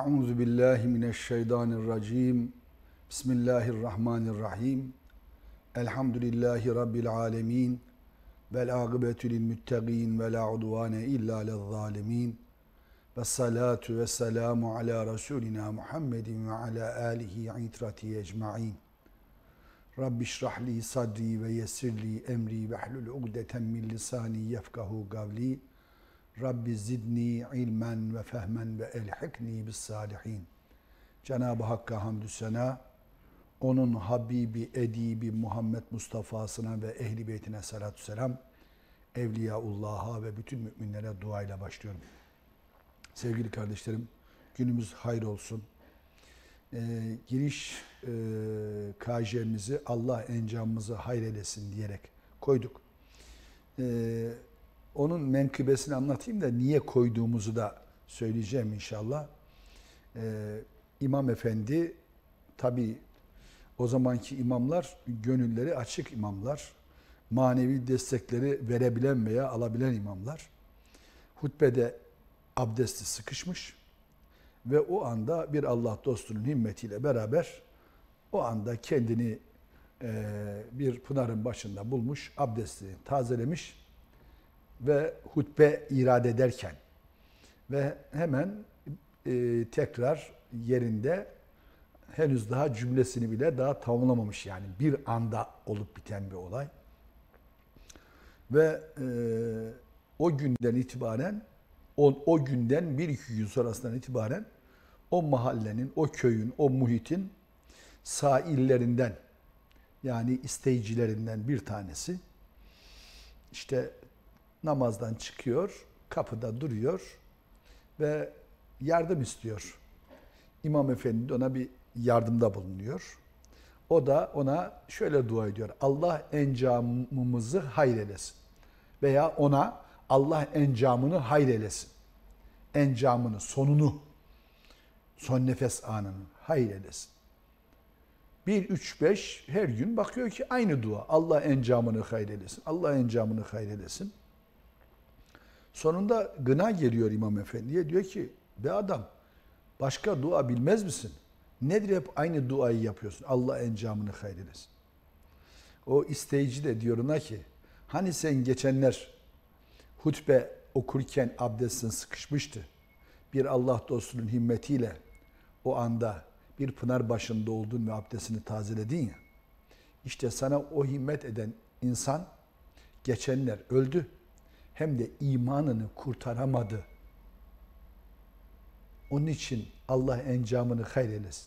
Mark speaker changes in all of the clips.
Speaker 1: Euzu billahi mineşşeytanirracim. Bismillahirrahmanirrahim. Elhamdülillahi rabbil alamin. Vel akibetu lil muttaqin ve la udvane illa lel zalimin. Ve salatu ve selamu ala Rasulina Muhammedin ve ala alihi itrati ecmaîn. Rabbi Li sadri ve yessirli emri ve hlul ugdeten min lisani yefkahu kavli. Rabbi zidni ilmen ve fehmen ve elhikni bis salihin. Cenab-ı Hakk'a hamdü sena, onun Habibi, Edibi Muhammed Mustafa'sına ve ehli beytine salatü selam, Evliyaullah'a ve bütün müminlere duayla başlıyorum. Sevgili kardeşlerim, günümüz hayır olsun. Ee, giriş e, KJ'mizi Allah encamımızı hayır eylesin diyerek koyduk. Ee, onun menkıbesini anlatayım da niye koyduğumuzu da söyleyeceğim inşallah. Ee, İmam Efendi tabi o zamanki imamlar gönülleri açık imamlar. Manevi destekleri verebilen veya alabilen imamlar. Hutbede abdesti sıkışmış ve o anda bir Allah dostunun himmetiyle beraber o anda kendini e, bir pınarın başında bulmuş, abdestini tazelemiş ve hutbe irade ederken ve hemen e, tekrar yerinde henüz daha cümlesini bile daha tamamlamamış yani bir anda olup biten bir olay. Ve e, o günden itibaren o, o günden bir iki gün sonrasından itibaren o mahallenin, o köyün, o muhitin saillerinden yani isteyicilerinden bir tanesi işte namazdan çıkıyor, kapıda duruyor ve yardım istiyor. İmam Efendi ona bir yardımda bulunuyor. O da ona şöyle dua ediyor. Allah encamımızı hayrelesin. Veya ona Allah encamını hayrelesin. Encamını, sonunu, son nefes anını hayrelesin. Bir üç beş her gün bakıyor ki aynı dua. Allah encamını hayrelesin. Allah encamını hayrelesin. Sonunda gına geliyor İmam Efendi'ye. Diyor ki be adam başka dua bilmez misin? Nedir hep aynı duayı yapıyorsun? Allah encamını hayredesin. O isteyici de diyor ona ki hani sen geçenler hutbe okurken abdestin sıkışmıştı. Bir Allah dostunun himmetiyle o anda bir pınar başında oldun ve abdestini tazeledin ya. İşte sana o himmet eden insan geçenler öldü hem de imanını kurtaramadı. Onun için Allah encamını hayrelesin.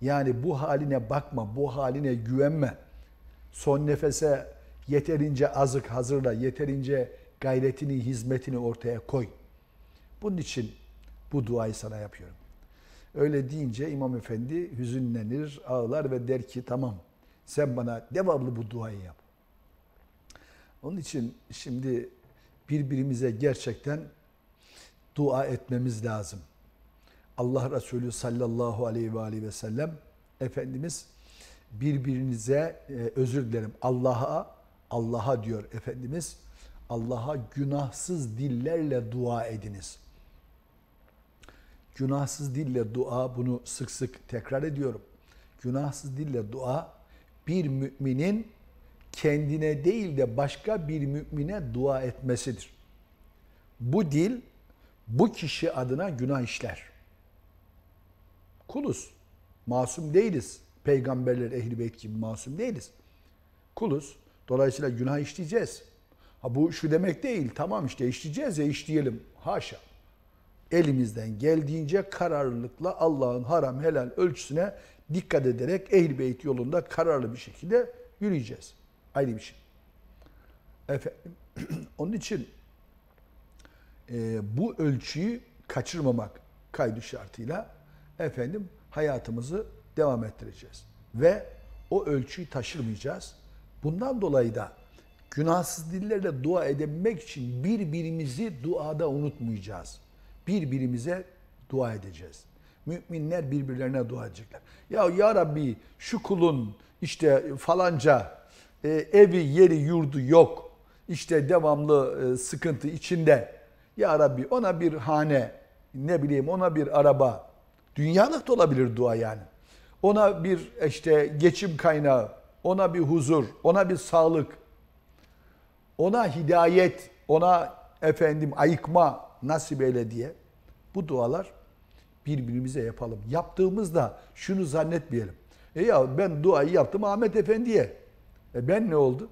Speaker 1: Yani bu haline bakma, bu haline güvenme. Son nefese yeterince azık hazırla, yeterince gayretini, hizmetini ortaya koy. Bunun için bu duayı sana yapıyorum. Öyle deyince İmam Efendi hüzünlenir, ağlar ve der ki tamam sen bana devamlı bu duayı yap. Onun için şimdi birbirimize gerçekten dua etmemiz lazım. Allah Resulü sallallahu aleyhi ve, aleyhi ve sellem Efendimiz birbirinize e, özür dilerim Allah'a Allah'a diyor Efendimiz Allah'a günahsız dillerle dua ediniz. Günahsız dille dua bunu sık sık tekrar ediyorum. Günahsız dille dua bir müminin kendine değil de başka bir mümine dua etmesidir. Bu dil bu kişi adına günah işler. Kuluz. Masum değiliz. Peygamberler ehli beyt gibi masum değiliz. Kuluz. Dolayısıyla günah işleyeceğiz. Ha bu şu demek değil. Tamam işte işleyeceğiz ya işleyelim. Haşa. Elimizden geldiğince kararlılıkla Allah'ın haram helal ölçüsüne dikkat ederek ehl beyt yolunda kararlı bir şekilde yürüyeceğiz. Ayrı bir şey. Efendim, onun için e, bu ölçüyü kaçırmamak kaydı şartıyla efendim hayatımızı devam ettireceğiz. Ve o ölçüyü taşırmayacağız. Bundan dolayı da günahsız dillerle dua edebilmek için birbirimizi duada unutmayacağız. Birbirimize dua edeceğiz. Müminler birbirlerine dua edecekler. Ya ya Rabbi şu kulun işte falanca e, evi, yeri, yurdu yok. İşte devamlı e, sıkıntı içinde. Ya Rabbi ona bir hane, ne bileyim ona bir araba. Dünyalık da olabilir dua yani. Ona bir işte geçim kaynağı, ona bir huzur, ona bir sağlık, ona hidayet, ona efendim ayıkma nasip eyle diye bu dualar birbirimize yapalım. Yaptığımızda şunu zannetmeyelim. E ya ben duayı yaptım Ahmet Efendi'ye. E ben ne oldu?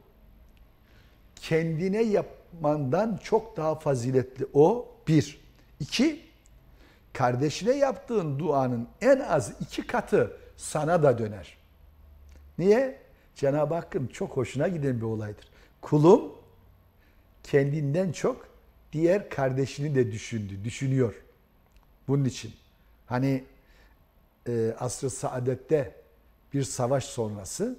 Speaker 1: Kendine yapmandan çok daha faziletli o bir. İki, kardeşine yaptığın duanın en az iki katı sana da döner. Niye? Cenab-ı Hakk'ın çok hoşuna giden bir olaydır. Kulum kendinden çok diğer kardeşini de düşündü, düşünüyor. Bunun için. Hani e, asr-ı saadette bir savaş sonrası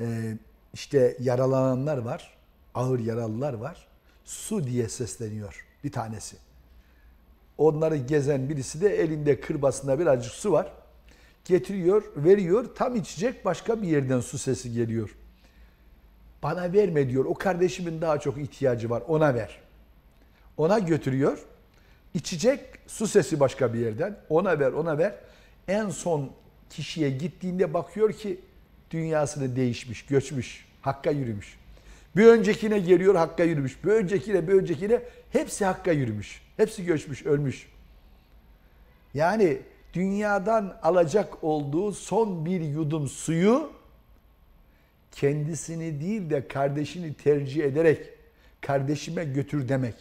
Speaker 1: ee, işte yaralananlar var, ağır yaralılar var. Su diye sesleniyor bir tanesi. Onları gezen birisi de elinde kırbasında birazcık su var. Getiriyor, veriyor. Tam içecek başka bir yerden su sesi geliyor. Bana verme diyor. O kardeşimin daha çok ihtiyacı var. Ona ver. Ona götürüyor. İçecek su sesi başka bir yerden. Ona ver, ona ver. En son kişiye gittiğinde bakıyor ki dünyasını değişmiş, göçmüş, hakka yürümüş. Bir öncekine geliyor hakka yürümüş. Bir öncekine, bir öncekine hepsi hakka yürümüş. Hepsi göçmüş, ölmüş. Yani dünyadan alacak olduğu son bir yudum suyu kendisini değil de kardeşini tercih ederek kardeşime götür demek.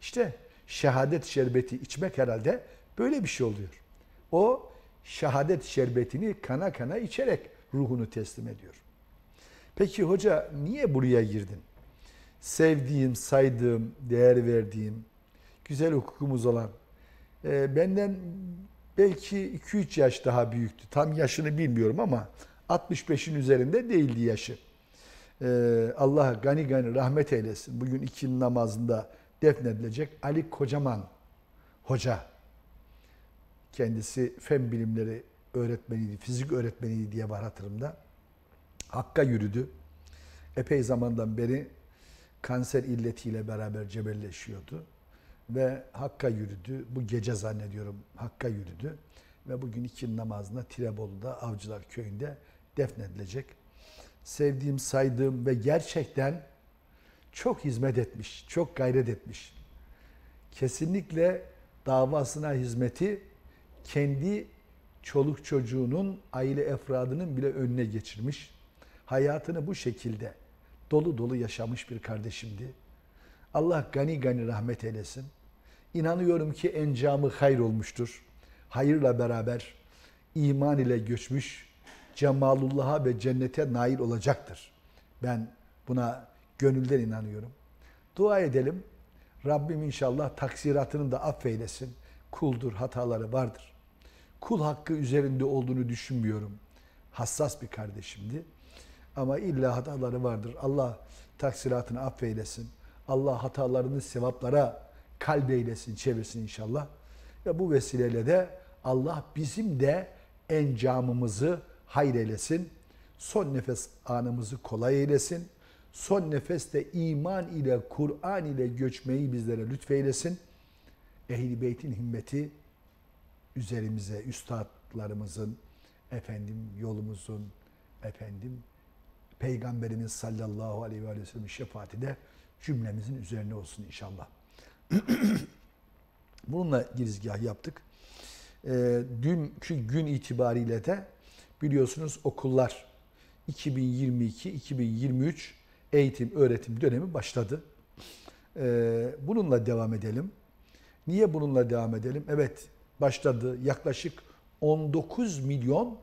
Speaker 1: İşte şehadet şerbeti içmek herhalde böyle bir şey oluyor. O şehadet şerbetini kana kana içerek ruhunu teslim ediyor. Peki hoca niye buraya girdin? Sevdiğim, saydığım, değer verdiğim, güzel hukukumuz olan, e, benden belki 2-3 yaş daha büyüktü. Tam yaşını bilmiyorum ama 65'in üzerinde değildi yaşı. E, Allah gani gani rahmet eylesin. Bugün iki namazında defnedilecek Ali Kocaman Hoca. Kendisi fen bilimleri öğretmeniydi, fizik öğretmeniydi diye var hatırımda. Hakka yürüdü. Epey zamandan beri kanser illetiyle beraber cebelleşiyordu. Ve Hakka yürüdü. Bu gece zannediyorum Hakka yürüdü. Ve bugün iki namazına Tirebolu'da Avcılar Köyü'nde defnedilecek. Sevdiğim, saydığım ve gerçekten çok hizmet etmiş, çok gayret etmiş. Kesinlikle davasına hizmeti kendi çoluk çocuğunun, aile efradının bile önüne geçirmiş. Hayatını bu şekilde dolu dolu yaşamış bir kardeşimdi. Allah gani gani rahmet eylesin. İnanıyorum ki encamı hayır olmuştur. Hayırla beraber iman ile göçmüş, cemalullah'a ve cennete nail olacaktır. Ben buna gönülden inanıyorum. Dua edelim. Rabbim inşallah taksiratını da affeylesin. Kuldur, hataları vardır kul hakkı üzerinde olduğunu düşünmüyorum. Hassas bir kardeşimdi. Ama illa hataları vardır. Allah taksiratını affeylesin. Allah hatalarını sevaplara kalbeylesin, çevirsin inşallah. Ve bu vesileyle de Allah bizim de encamımızı hayreylesin. Son nefes anımızı kolay eylesin. Son nefeste iman ile, Kur'an ile göçmeyi bizlere lütfeylesin. Ehl-i Beyt'in himmeti üzerimize üstadlarımızın, efendim yolumuzun, efendim Peygamberimiz sallallahu aleyhi ve sellem'in şefaati de cümlemizin üzerine olsun inşallah. Bununla girizgah yaptık. E, dünkü gün itibariyle de biliyorsunuz okullar 2022-2023 eğitim öğretim dönemi başladı. E, bununla devam edelim. Niye bununla devam edelim? Evet başladı. Yaklaşık 19 milyon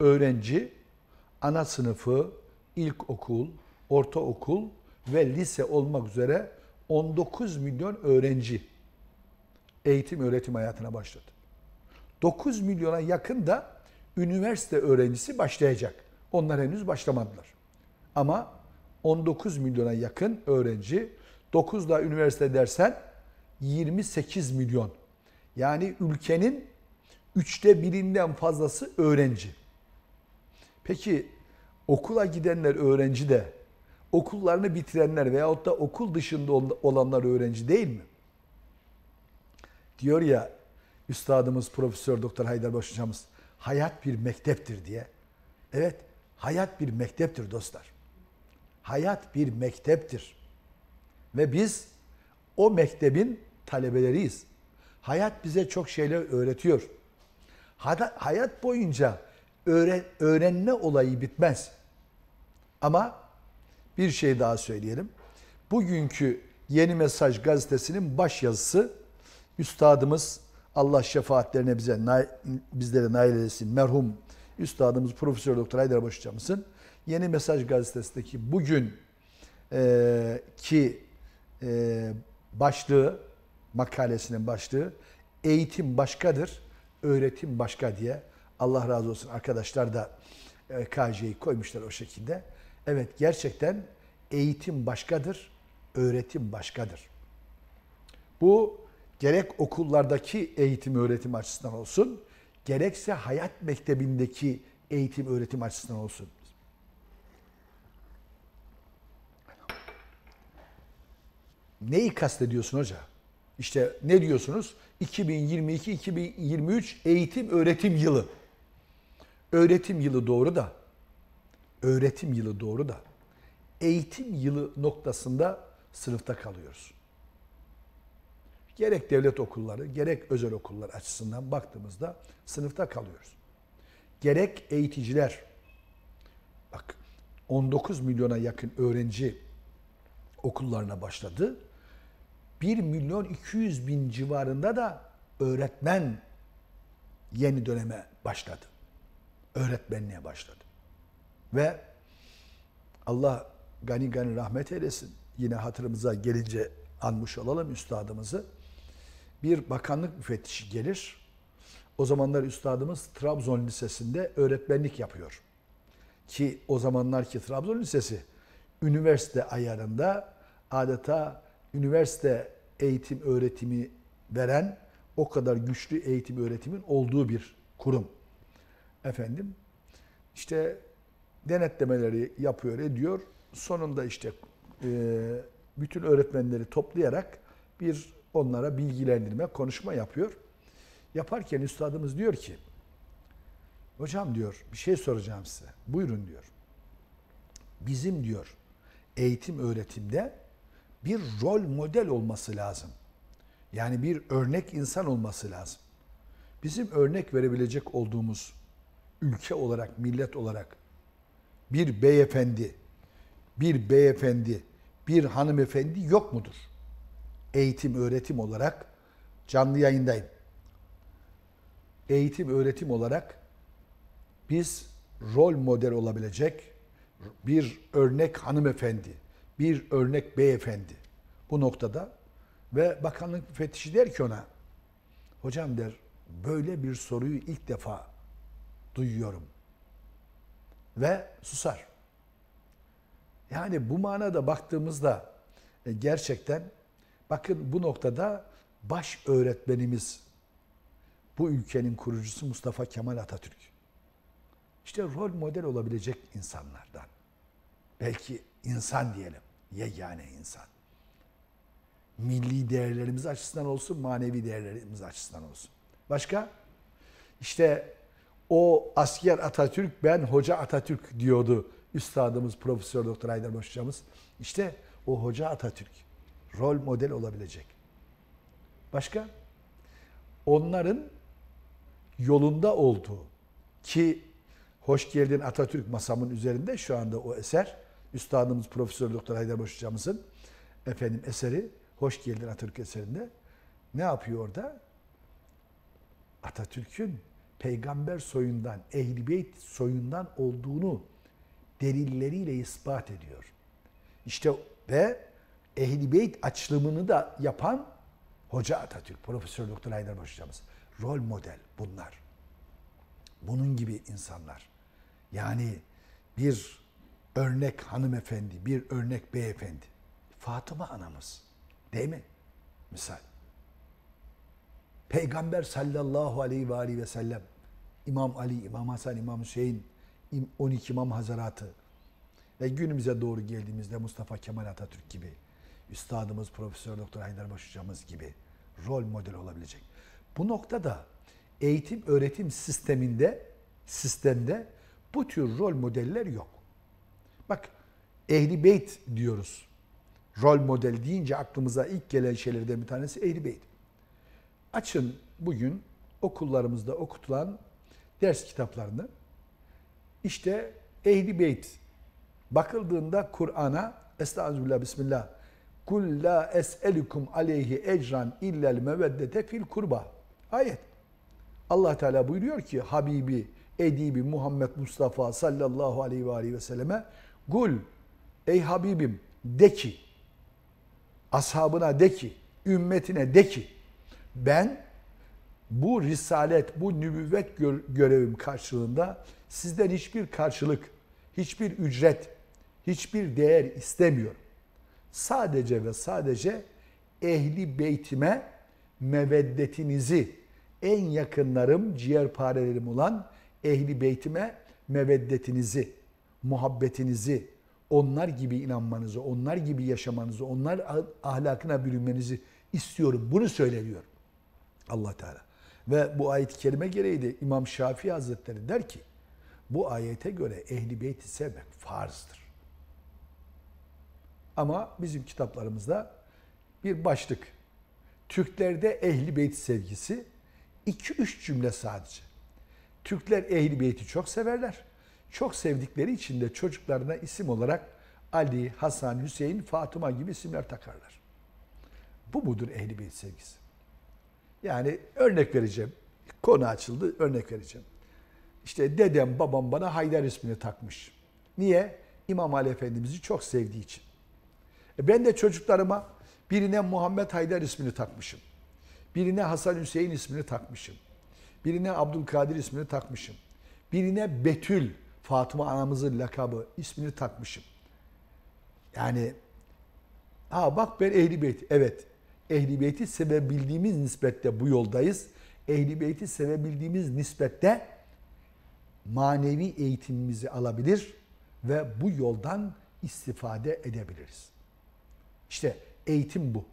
Speaker 1: öğrenci ana sınıfı, ilkokul, ortaokul ve lise olmak üzere 19 milyon öğrenci eğitim öğretim hayatına başladı. 9 milyona yakın da üniversite öğrencisi başlayacak. Onlar henüz başlamadılar. Ama 19 milyona yakın öğrenci, 9 da üniversite dersen 28 milyon yani ülkenin üçte birinden fazlası öğrenci. Peki okula gidenler öğrenci de okullarını bitirenler veyahut da okul dışında olanlar öğrenci değil mi? Diyor ya üstadımız Profesör Doktor Haydar Baş hocamız hayat bir mekteptir diye. Evet hayat bir mekteptir dostlar. Hayat bir mekteptir. Ve biz o mektebin talebeleriyiz. Hayat bize çok şeyler öğretiyor. Hayat boyunca öğrenme olayı bitmez. Ama bir şey daha söyleyelim. Bugünkü Yeni Mesaj gazetesinin baş yazısı üstadımız Allah şefaatlerine bize bizlere nail etsin. merhum üstadımız Profesör Doktor Haydar Baş hocamızın Yeni Mesaj gazetesindeki bugün e, ki e, başlığı makalesinin başlığı eğitim başkadır, öğretim başka diye. Allah razı olsun arkadaşlar da e, KJ'yi koymuşlar o şekilde. Evet gerçekten eğitim başkadır, öğretim başkadır. Bu gerek okullardaki eğitim öğretim açısından olsun, gerekse hayat mektebindeki eğitim öğretim açısından olsun. Neyi kastediyorsun hoca? İşte ne diyorsunuz? 2022-2023 eğitim öğretim yılı. Öğretim yılı doğru da, öğretim yılı doğru da, eğitim yılı noktasında sınıfta kalıyoruz. Gerek devlet okulları, gerek özel okullar açısından baktığımızda sınıfta kalıyoruz. Gerek eğiticiler, bak 19 milyona yakın öğrenci okullarına başladı 1 milyon 200 bin civarında da öğretmen yeni döneme başladı. Öğretmenliğe başladı. Ve Allah gani gani rahmet eylesin. Yine hatırımıza gelince anmış olalım üstadımızı. Bir bakanlık müfettişi gelir. O zamanlar üstadımız Trabzon Lisesi'nde öğretmenlik yapıyor. Ki o zamanlar ki Trabzon Lisesi üniversite ayarında adeta üniversite eğitim öğretimi veren o kadar güçlü eğitim öğretimin olduğu bir kurum. Efendim işte denetlemeleri yapıyor ediyor. Sonunda işte e, bütün öğretmenleri toplayarak bir onlara bilgilendirme, konuşma yapıyor. Yaparken üstadımız diyor ki, hocam diyor bir şey soracağım size. Buyurun diyor. Bizim diyor eğitim öğretimde bir rol model olması lazım. Yani bir örnek insan olması lazım. Bizim örnek verebilecek olduğumuz ülke olarak, millet olarak bir beyefendi, bir beyefendi, bir hanımefendi yok mudur? Eğitim, öğretim olarak canlı yayındayım. Eğitim, öğretim olarak biz rol model olabilecek bir örnek hanımefendi, bir örnek beyefendi bu noktada. Ve bakanlık müfettişi der ki ona, hocam der böyle bir soruyu ilk defa duyuyorum. Ve susar. Yani bu manada baktığımızda e, gerçekten bakın bu noktada baş öğretmenimiz bu ülkenin kurucusu Mustafa Kemal Atatürk. İşte rol model olabilecek insanlardan. Belki insan diyelim. Yegane insan. Milli değerlerimiz açısından olsun, manevi değerlerimiz açısından olsun. Başka? İşte o asker Atatürk, ben hoca Atatürk diyordu üstadımız Profesör Doktor Aydar Boş hocamız. İşte o hoca Atatürk. Rol model olabilecek. Başka? Onların yolunda olduğu ki hoş geldin Atatürk masamın üzerinde şu anda o eser Üstadımız Profesör Doktor Haydar Boş hocamızın efendim eseri Hoş Geldin Atatürk eserinde ne yapıyor orada? Atatürk'ün peygamber soyundan, ehl beyt soyundan olduğunu delilleriyle ispat ediyor. İşte ve ehl beyt açlımını da yapan Hoca Atatürk, Profesör Doktor Haydar Boş hocamız. Rol model bunlar. Bunun gibi insanlar. Yani bir örnek hanımefendi, bir örnek beyefendi. Fatıma anamız. Değil mi? Misal. Peygamber sallallahu aleyhi ve aleyhi ve sellem, İmam Ali, İmam Hasan, İmam Hüseyin, 12 İmam Hazaratı ve günümüze doğru geldiğimizde Mustafa Kemal Atatürk gibi, Üstadımız Profesör Doktor Haydarbaş Hocamız gibi rol model olabilecek. Bu noktada eğitim öğretim sisteminde sistemde bu tür rol modeller yok. Bak ehli beyt diyoruz. Rol model deyince aklımıza ilk gelen şeylerden bir tanesi ehli beyt. Açın bugün okullarımızda okutulan ders kitaplarını. İşte ehli beyt bakıldığında Kur'an'a Estağfirullah Bismillah Kul la es'elukum aleyhi ecran illel meveddete fil kurba. Ayet. Allah Teala buyuruyor ki Habibi, Edibi Muhammed Mustafa sallallahu aleyhi ve aleyhi ve selleme Gul ey Habibim de ki ashabına de ki ümmetine de ki ben bu risalet, bu nübüvvet görevim karşılığında sizden hiçbir karşılık, hiçbir ücret, hiçbir değer istemiyorum. Sadece ve sadece ehli beytime meveddetinizi en yakınlarım, ciğerparelerim olan ehli beytime meveddetinizi muhabbetinizi, onlar gibi inanmanızı, onlar gibi yaşamanızı, onlar ah- ahlakına bürünmenizi istiyorum. Bunu söyle diyor allah Teala. Ve bu ayet-i kerime gereği de İmam Şafii Hazretleri der ki, bu ayete göre ehli beyti sevmek farzdır. Ama bizim kitaplarımızda bir başlık. Türklerde ehli beyt sevgisi 2-3 cümle sadece. Türkler ehli beyti çok severler çok sevdikleri için de çocuklarına isim olarak Ali, Hasan, Hüseyin, Fatıma gibi isimler takarlar. Bu mudur ehli beyt sevgisi? Yani örnek vereceğim. Konu açıldı, örnek vereceğim. İşte dedem, babam bana Haydar ismini takmış. Niye? İmam Ali Efendimiz'i çok sevdiği için. E ben de çocuklarıma birine Muhammed Haydar ismini takmışım. Birine Hasan Hüseyin ismini takmışım. Birine Abdülkadir ismini takmışım. Birine Betül Fatıma anamızın lakabı, ismini takmışım. Yani ha bak ben Ehli Beyt. Evet. Ehli Beyt'i sevebildiğimiz nispette bu yoldayız. Ehli Beyt'i sevebildiğimiz nispette manevi eğitimimizi alabilir ve bu yoldan istifade edebiliriz. İşte eğitim bu.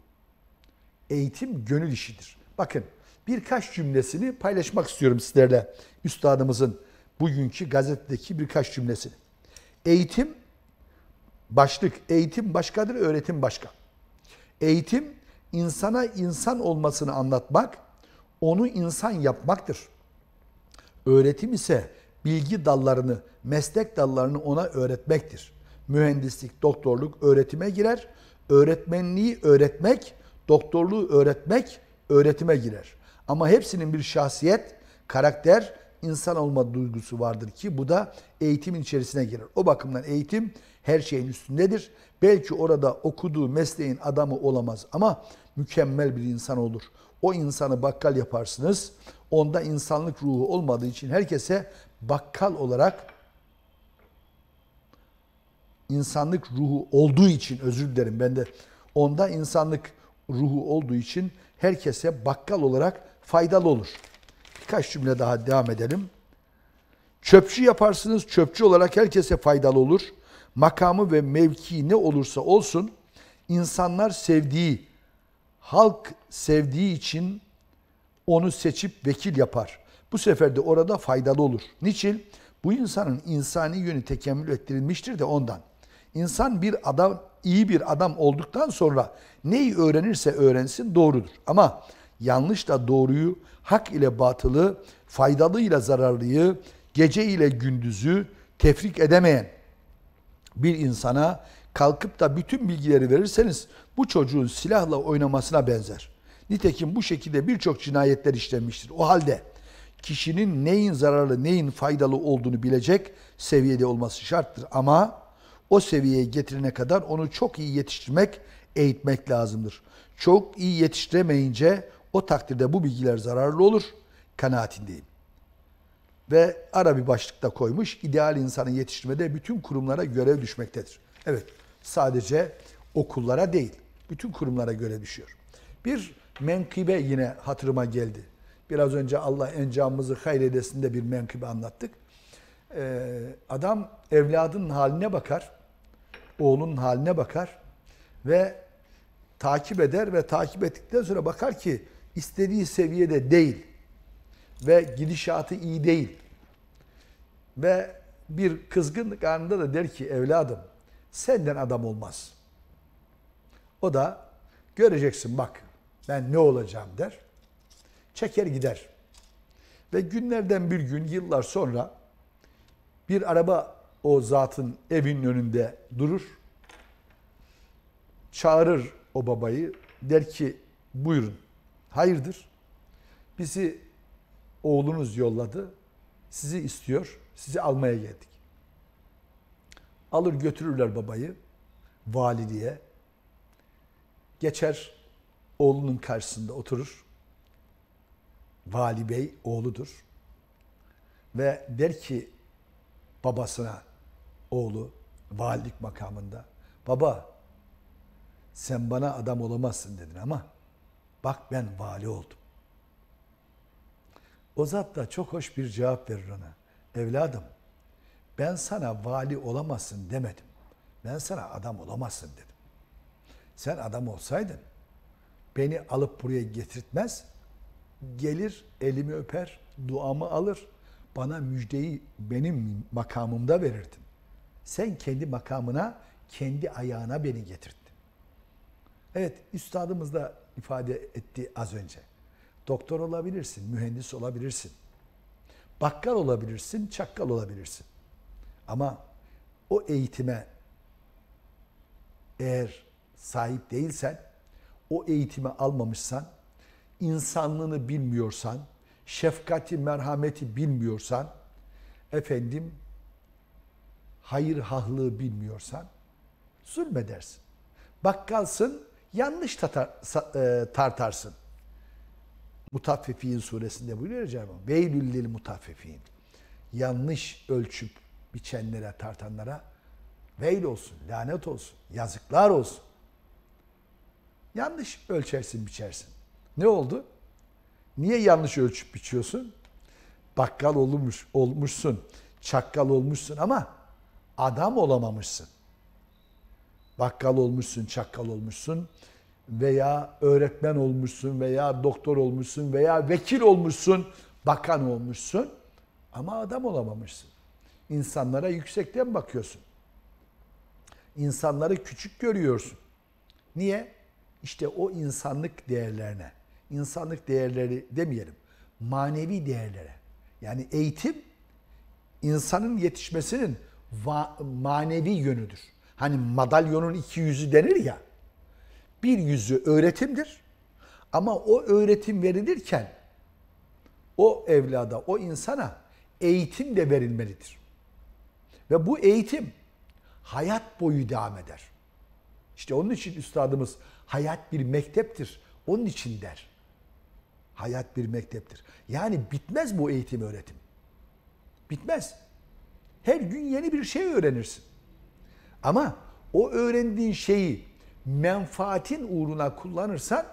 Speaker 1: Eğitim gönül işidir. Bakın birkaç cümlesini paylaşmak istiyorum sizlerle. Üstadımızın bugünkü gazetedeki birkaç cümlesini. Eğitim başlık. Eğitim başkadır, öğretim başka. Eğitim insana insan olmasını anlatmak, onu insan yapmaktır. Öğretim ise bilgi dallarını, meslek dallarını ona öğretmektir. Mühendislik, doktorluk öğretime girer. Öğretmenliği öğretmek, doktorluğu öğretmek öğretime girer. Ama hepsinin bir şahsiyet, karakter insan olma duygusu vardır ki bu da eğitimin içerisine girer. O bakımdan eğitim her şeyin üstündedir. Belki orada okuduğu mesleğin adamı olamaz ama mükemmel bir insan olur. O insanı bakkal yaparsınız. Onda insanlık ruhu olmadığı için herkese bakkal olarak insanlık ruhu olduğu için özür dilerim ben de onda insanlık ruhu olduğu için herkese bakkal olarak faydalı olur birkaç cümle daha devam edelim. Çöpçü yaparsınız, çöpçü olarak herkese faydalı olur. Makamı ve mevki ne olursa olsun, insanlar sevdiği, halk sevdiği için onu seçip vekil yapar. Bu sefer de orada faydalı olur. Niçin? Bu insanın insani yönü tekemmül ettirilmiştir de ondan. İnsan bir adam, iyi bir adam olduktan sonra neyi öğrenirse öğrensin doğrudur. Ama yanlışla doğruyu, hak ile batılı, faydalıyla zararlıyı, gece ile gündüzü tefrik edemeyen bir insana kalkıp da bütün bilgileri verirseniz bu çocuğun silahla oynamasına benzer. Nitekim bu şekilde birçok cinayetler işlenmiştir. O halde kişinin neyin zararlı, neyin faydalı olduğunu bilecek seviyede olması şarttır. Ama o seviyeye getirene kadar onu çok iyi yetiştirmek, eğitmek lazımdır. Çok iyi yetiştiremeyince o takdirde bu bilgiler zararlı olur kanaatindeyim. Ve ara bir başlıkta koymuş ideal insanı yetiştirmede bütün kurumlara görev düşmektedir. Evet sadece okullara değil bütün kurumlara göre düşüyor. Bir menkıbe yine hatırıma geldi. Biraz önce Allah encamımızı hayredesin de bir menkıbe anlattık. Ee, adam evladının haline bakar, oğlunun haline bakar ve takip eder ve takip ettikten sonra bakar ki istediği seviyede değil ve gidişatı iyi değil ve bir kızgınlık anında da der ki evladım senden adam olmaz. O da göreceksin bak ben ne olacağım der. Çeker gider. Ve günlerden bir gün yıllar sonra bir araba o zatın evinin önünde durur. Çağırır o babayı. Der ki buyurun Hayırdır? Bizi oğlunuz yolladı. Sizi istiyor. Sizi almaya geldik. Alır götürürler babayı valiliğe. Geçer oğlunun karşısında oturur. Vali Bey oğludur. Ve der ki babasına oğlu valilik makamında baba sen bana adam olamazsın dedin ama Bak ben vali oldum. O zat da çok hoş bir cevap verir ona. Evladım ben sana vali olamazsın demedim. Ben sana adam olamazsın dedim. Sen adam olsaydın beni alıp buraya getirtmez, gelir elimi öper, duamı alır, bana müjdeyi benim makamımda verirdin. Sen kendi makamına, kendi ayağına beni getirdin. Evet, üstadımız da ifade etti az önce. Doktor olabilirsin, mühendis olabilirsin. Bakkal olabilirsin, çakkal olabilirsin. Ama o eğitime eğer sahip değilsen, o eğitimi almamışsan, insanlığını bilmiyorsan, şefkati, merhameti bilmiyorsan, efendim hayır hahlığı bilmiyorsan zulmedersin. Bakkalsın, yanlış tatar, e, tartarsın. Mutaffifin suresinde buyuruyor Cenab-ı Hak. Veylüllil mutaffifin. Yanlış ölçüp biçenlere, tartanlara veyl olsun, lanet olsun, yazıklar olsun. Yanlış ölçersin, biçersin. Ne oldu? Niye yanlış ölçüp biçiyorsun? Bakkal olmuş, olmuşsun, çakkal olmuşsun ama adam olamamışsın bakkal olmuşsun, çakkal olmuşsun veya öğretmen olmuşsun veya doktor olmuşsun veya vekil olmuşsun, bakan olmuşsun ama adam olamamışsın. İnsanlara yüksekten bakıyorsun. İnsanları küçük görüyorsun. Niye? İşte o insanlık değerlerine, insanlık değerleri demeyelim, manevi değerlere. Yani eğitim insanın yetişmesinin manevi yönüdür. Hani madalyonun iki yüzü denir ya. Bir yüzü öğretimdir. Ama o öğretim verilirken o evlada, o insana eğitim de verilmelidir. Ve bu eğitim hayat boyu devam eder. İşte onun için üstadımız hayat bir mekteptir. Onun için der. Hayat bir mekteptir. Yani bitmez bu eğitim öğretim. Bitmez. Her gün yeni bir şey öğrenirsin. Ama o öğrendiğin şeyi menfaatin uğruna kullanırsan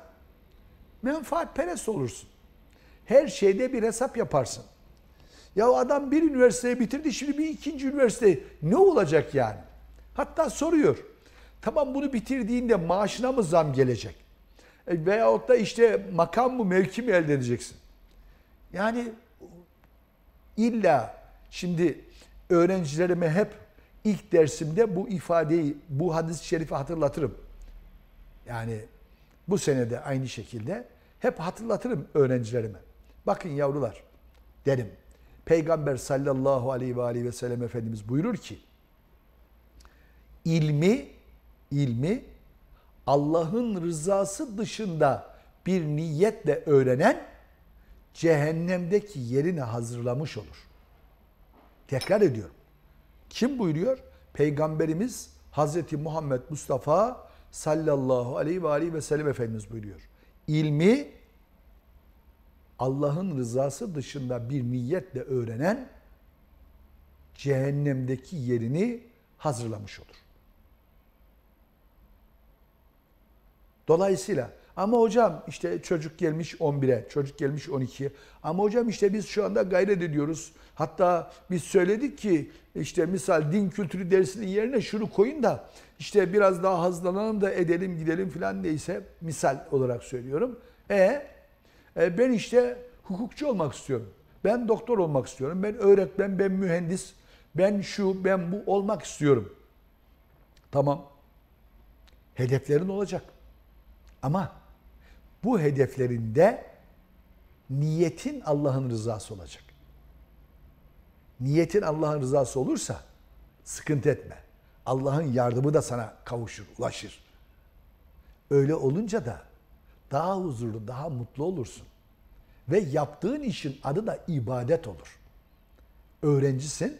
Speaker 1: menfaatperest olursun. Her şeyde bir hesap yaparsın. Ya adam bir üniversiteyi bitirdi şimdi bir ikinci üniversite ne olacak yani? Hatta soruyor. Tamam bunu bitirdiğinde maaşına mı zam gelecek? E, veyahut da işte makam mı mevki mi elde edeceksin? Yani illa şimdi öğrencilerime hep ilk dersimde bu ifadeyi, bu hadis-i şerifi hatırlatırım. Yani bu senede aynı şekilde hep hatırlatırım öğrencilerime. Bakın yavrular derim. Peygamber sallallahu aleyhi ve aleyhi ve sellem Efendimiz buyurur ki ilmi ilmi Allah'ın rızası dışında bir niyetle öğrenen cehennemdeki yerini hazırlamış olur. Tekrar ediyorum. Kim buyuruyor? Peygamberimiz Hazreti Muhammed Mustafa sallallahu aleyhi ve aleyhi ve sellem Efendimiz buyuruyor. İlmi Allah'ın rızası dışında bir niyetle öğrenen cehennemdeki yerini hazırlamış olur. Dolayısıyla ama hocam işte çocuk gelmiş 11'e, çocuk gelmiş 12'ye. Ama hocam işte biz şu anda gayret ediyoruz. Hatta biz söyledik ki işte misal din kültürü dersinin yerine şunu koyun da işte biraz daha hazlanalım da edelim gidelim filan neyse misal olarak söylüyorum. E, e ben işte hukukçu olmak istiyorum. Ben doktor olmak istiyorum. Ben öğretmen, ben mühendis, ben şu, ben bu olmak istiyorum. Tamam. Hedeflerin olacak. Ama bu hedeflerinde niyetin Allah'ın rızası olacak. Niyetin Allah'ın rızası olursa sıkıntı etme. Allah'ın yardımı da sana kavuşur, ulaşır. Öyle olunca da daha huzurlu, daha mutlu olursun. Ve yaptığın işin adı da ibadet olur. Öğrencisin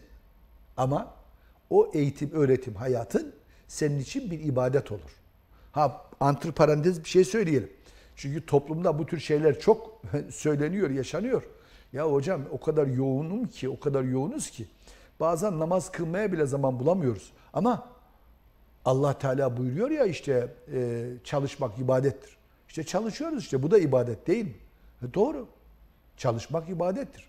Speaker 1: ama o eğitim, öğretim hayatın senin için bir ibadet olur. Ha antre bir şey söyleyelim. Çünkü toplumda bu tür şeyler çok söyleniyor, yaşanıyor. Ya hocam o kadar yoğunum ki, o kadar yoğunuz ki bazen namaz kılmaya bile zaman bulamıyoruz. Ama Allah Teala buyuruyor ya işte e, çalışmak ibadettir. İşte çalışıyoruz işte bu da ibadet değil mi? E, doğru. Çalışmak ibadettir.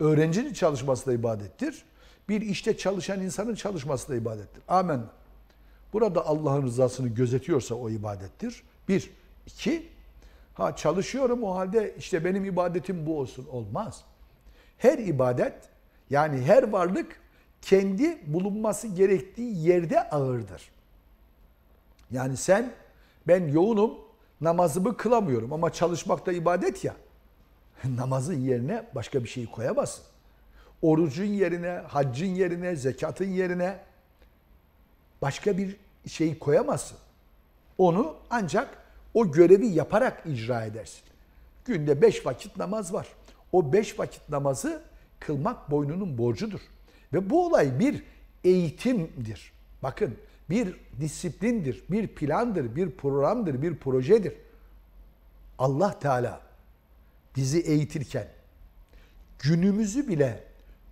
Speaker 1: Öğrencinin çalışması da ibadettir. Bir işte çalışan insanın çalışması da ibadettir. Amen. Burada Allah'ın rızasını gözetiyorsa o ibadettir. Bir. iki Ha çalışıyorum o halde işte benim ibadetim bu olsun. Olmaz. Her ibadet yani her varlık kendi bulunması gerektiği yerde ağırdır. Yani sen ben yoğunum namazımı kılamıyorum ama çalışmak da ibadet ya. Namazın yerine başka bir şey koyamazsın. Orucun yerine, haccın yerine, zekatın yerine başka bir şey koyamazsın. Onu ancak o görevi yaparak icra edersin. Günde beş vakit namaz var. O beş vakit namazı kılmak boynunun borcudur. Ve bu olay bir eğitimdir. Bakın bir disiplindir, bir plandır, bir programdır, bir projedir. Allah Teala bizi eğitirken günümüzü bile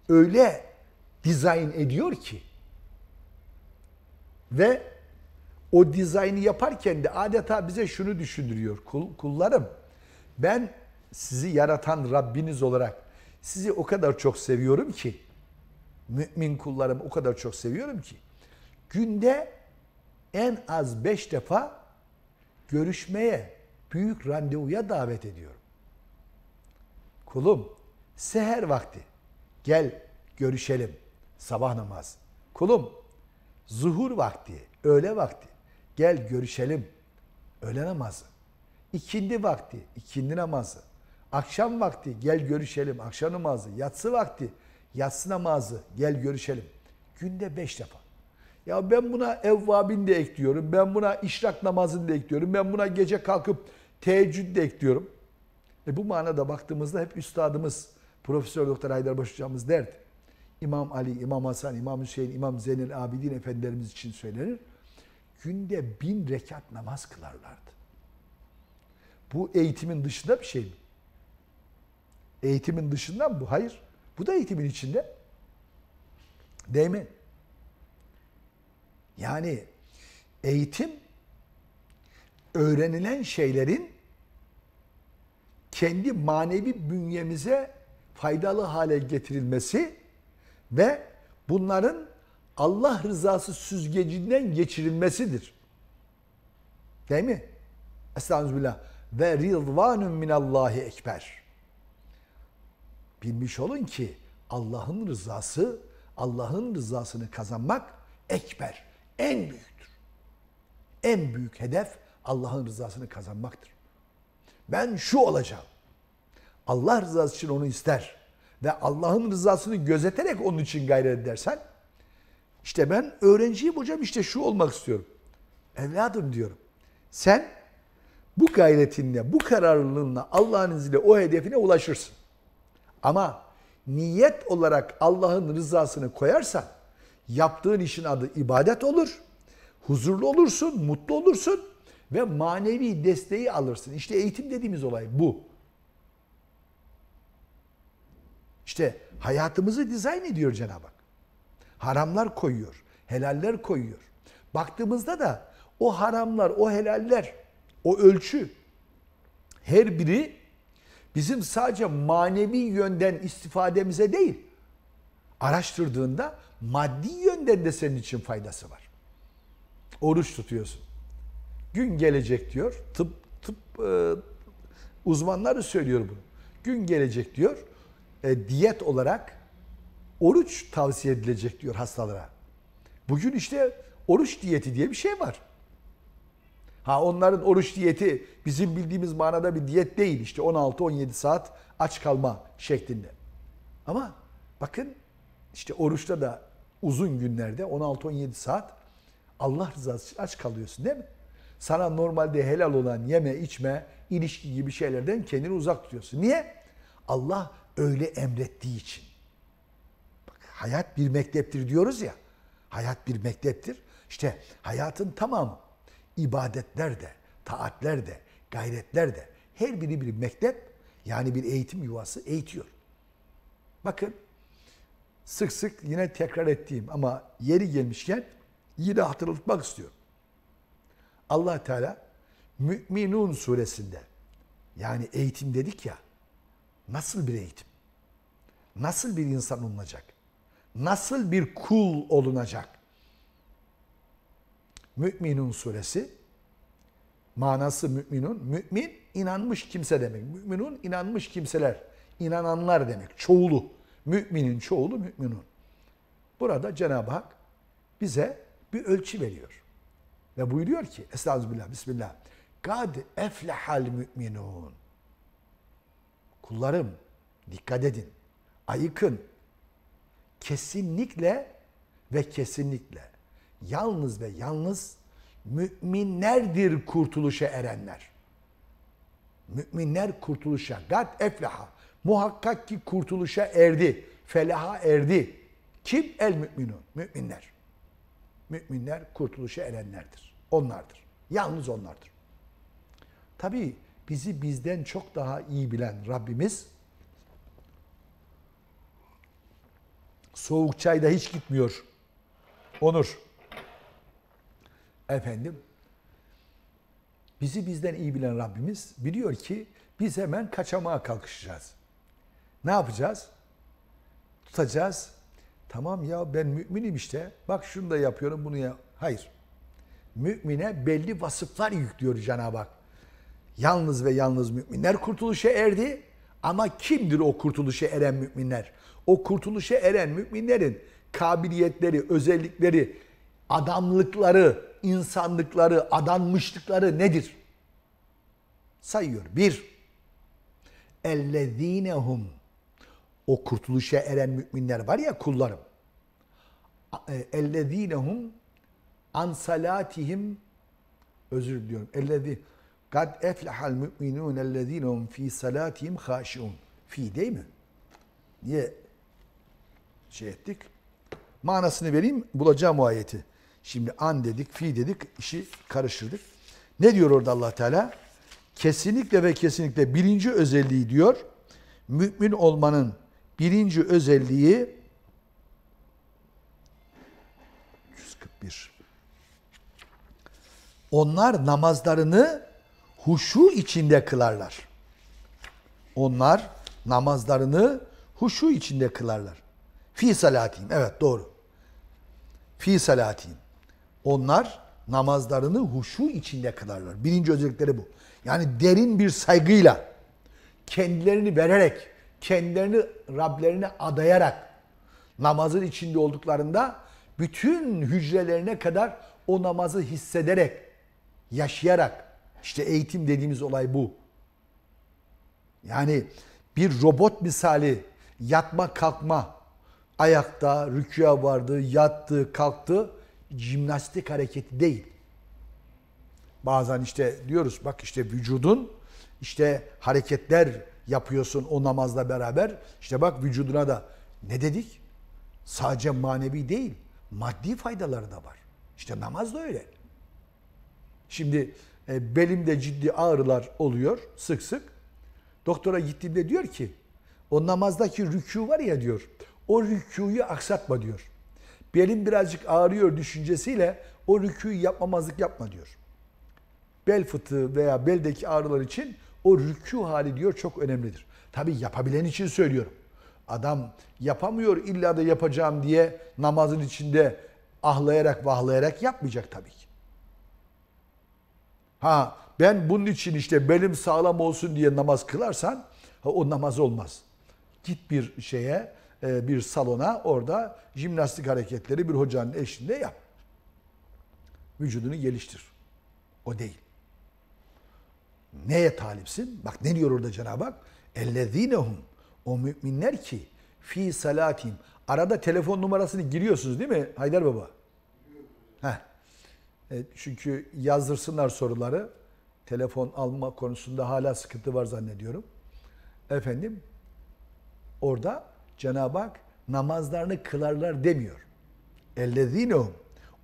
Speaker 1: öyle dizayn ediyor ki ve o dizaynı yaparken de adeta bize şunu düşündürüyor. Kul, kullarım ben sizi yaratan Rabbiniz olarak sizi o kadar çok seviyorum ki mümin kullarım o kadar çok seviyorum ki günde en az beş defa görüşmeye, büyük randevuya davet ediyorum. Kulum seher vakti gel görüşelim sabah namaz. Kulum zuhur vakti, öğle vakti. Gel görüşelim. Öğle namazı. İkindi vakti, ikindi namazı. Akşam vakti gel görüşelim. Akşam namazı. Yatsı vakti, yatsı namazı. Gel görüşelim. Günde beş defa. Ya ben buna evvabin de ekliyorum. Ben buna işrak namazını da ekliyorum. Ben buna gece kalkıp teheccüd de ekliyorum. E bu manada baktığımızda hep üstadımız Profesör Doktor Haydarbaş hocamız derdi. İmam Ali, İmam Hasan, İmam Hüseyin, İmam Zeynel Abidin efendilerimiz için söylenir günde bin rekat namaz kılarlardı. Bu eğitimin dışında bir şey mi? Eğitimin dışında mı bu? Hayır. Bu da eğitimin içinde. Değil mi? Yani eğitim öğrenilen şeylerin kendi manevi bünyemize faydalı hale getirilmesi ve bunların Allah rızası süzgecinden geçirilmesidir. Değil mi? Estağfirullah. Ve rizvanun minallahi ekber. Bilmiş olun ki Allah'ın rızası, Allah'ın rızasını kazanmak ekber, en büyüktür. En büyük hedef Allah'ın rızasını kazanmaktır. Ben şu olacağım. Allah rızası için onu ister ve Allah'ın rızasını gözeterek onun için gayret edersen işte ben öğrenciyim hocam işte şu olmak istiyorum. Evladım diyorum. Sen bu gayretinle, bu kararlılığınla Allah'ın izniyle o hedefine ulaşırsın. Ama niyet olarak Allah'ın rızasını koyarsan yaptığın işin adı ibadet olur. Huzurlu olursun, mutlu olursun ve manevi desteği alırsın. İşte eğitim dediğimiz olay bu. İşte hayatımızı dizayn ediyor Cenab-ı Hak haramlar koyuyor, helaller koyuyor. Baktığımızda da o haramlar, o helaller, o ölçü her biri bizim sadece manevi yönden istifademize değil, araştırdığında maddi yönden de senin için faydası var. Oruç tutuyorsun. Gün gelecek diyor. Tıp tıp e, uzmanları söylüyor bunu. Gün gelecek diyor. E, diyet olarak oruç tavsiye edilecek diyor hastalara. Bugün işte oruç diyeti diye bir şey var. Ha onların oruç diyeti bizim bildiğimiz manada bir diyet değil. İşte 16-17 saat aç kalma şeklinde. Ama bakın işte oruçta da uzun günlerde 16-17 saat Allah rızası için aç kalıyorsun değil mi? Sana normalde helal olan yeme, içme, ilişki gibi şeylerden kendini uzak tutuyorsun. Niye? Allah öyle emrettiği için hayat bir mekteptir diyoruz ya. Hayat bir mekteptir. İşte hayatın tamamı ibadetler de, taatler de, gayretler de her biri bir mektep yani bir eğitim yuvası eğitiyor. Bakın sık sık yine tekrar ettiğim ama yeri gelmişken yine hatırlatmak istiyorum. Allah Teala Müminun suresinde yani eğitim dedik ya nasıl bir eğitim? Nasıl bir insan olunacak? nasıl bir kul olunacak? Müminun suresi manası müminun. Mümin inanmış kimse demek. Müminun inanmış kimseler. inananlar demek. Çoğulu. Müminin çoğulu müminun. Burada Cenab-ı Hak bize bir ölçü veriyor. Ve buyuruyor ki Estağfirullah Bismillah. Kad eflehal müminun. Kullarım dikkat edin. Ayıkın kesinlikle ve kesinlikle yalnız ve yalnız müminlerdir kurtuluşa erenler. Müminler kurtuluşa. Gad efleha, Muhakkak ki kurtuluşa erdi. Felaha erdi. Kim? El müminun. Müminler. Müminler kurtuluşa erenlerdir. Onlardır. Yalnız onlardır. Tabii bizi bizden çok daha iyi bilen Rabbimiz Soğuk çay da hiç gitmiyor. Onur. Efendim. Bizi bizden iyi bilen Rabbimiz biliyor ki biz hemen kaçamağa kalkışacağız. Ne yapacağız? Tutacağız. Tamam ya ben müminim işte. Bak şunu da yapıyorum bunu ya. Hayır. Mümine belli vasıflar yüklüyor Cenab-ı Hak. Yalnız ve yalnız müminler kurtuluşa erdi ama kimdir o kurtuluşa eren müminler? O kurtuluşa eren müminlerin kabiliyetleri, özellikleri, adamlıkları, insanlıkları, adanmışlıkları nedir? Sayıyor. Bir, ellezinehum o kurtuluşa eren müminler var ya kullarım. Ellezinehum an salatihim özür diliyorum. Ellezi Kad eflehal mü'minûne allezînehum fî salâtihim hâşiûn. Fi değil mi? Niye şey ettik? Manasını vereyim, bulacağım o ayeti. Şimdi an dedik, fi dedik, işi karıştırdık. Ne diyor orada allah Teala? Kesinlikle ve kesinlikle birinci özelliği diyor, mümin olmanın birinci özelliği 141. Onlar namazlarını huşu içinde kılarlar. Onlar namazlarını huşu içinde kılarlar. Fi salatihim. Evet doğru. Fi salatihim. Onlar namazlarını huşu içinde kılarlar. Birinci özellikleri bu. Yani derin bir saygıyla, kendilerini vererek, kendilerini Rablerine adayarak namazın içinde olduklarında bütün hücrelerine kadar o namazı hissederek, yaşayarak işte eğitim dediğimiz olay bu. Yani bir robot misali yatma kalkma ayakta rüküya vardı, yattı, kalktı jimnastik hareketi değil. Bazen işte diyoruz bak işte vücudun işte hareketler yapıyorsun o namazla beraber. İşte bak vücuduna da ne dedik? Sadece manevi değil, maddi faydaları da var. İşte namaz da öyle. Şimdi e, belimde ciddi ağrılar oluyor sık sık. Doktora gittiğimde diyor ki o namazdaki rükû var ya diyor. O rükûyu aksatma diyor. Belim birazcık ağrıyor düşüncesiyle o rükûyu yapmamazlık yapma diyor. Bel fıtığı veya beldeki ağrılar için o rükû hali diyor çok önemlidir. Tabi yapabilen için söylüyorum. Adam yapamıyor illa da yapacağım diye namazın içinde ahlayarak vahlayarak yapmayacak tabii ki. Ha ben bunun için işte belim sağlam olsun diye namaz kılarsan ha, o namaz olmaz. Git bir şeye e, bir salona orada jimnastik hareketleri bir hocanın eşliğinde yap. Vücudunu geliştir. O değil. Neye talipsin? Bak ne diyor orada Cenab-ı Hak? Ellezinehum o müminler ki fi salatim. Arada telefon numarasını giriyorsunuz değil mi Haydar Baba? Heh. E, çünkü yazdırsınlar soruları. Telefon alma konusunda hala sıkıntı var zannediyorum. Efendim orada Cenab-ı Hak namazlarını kılarlar demiyor. Ellezinehum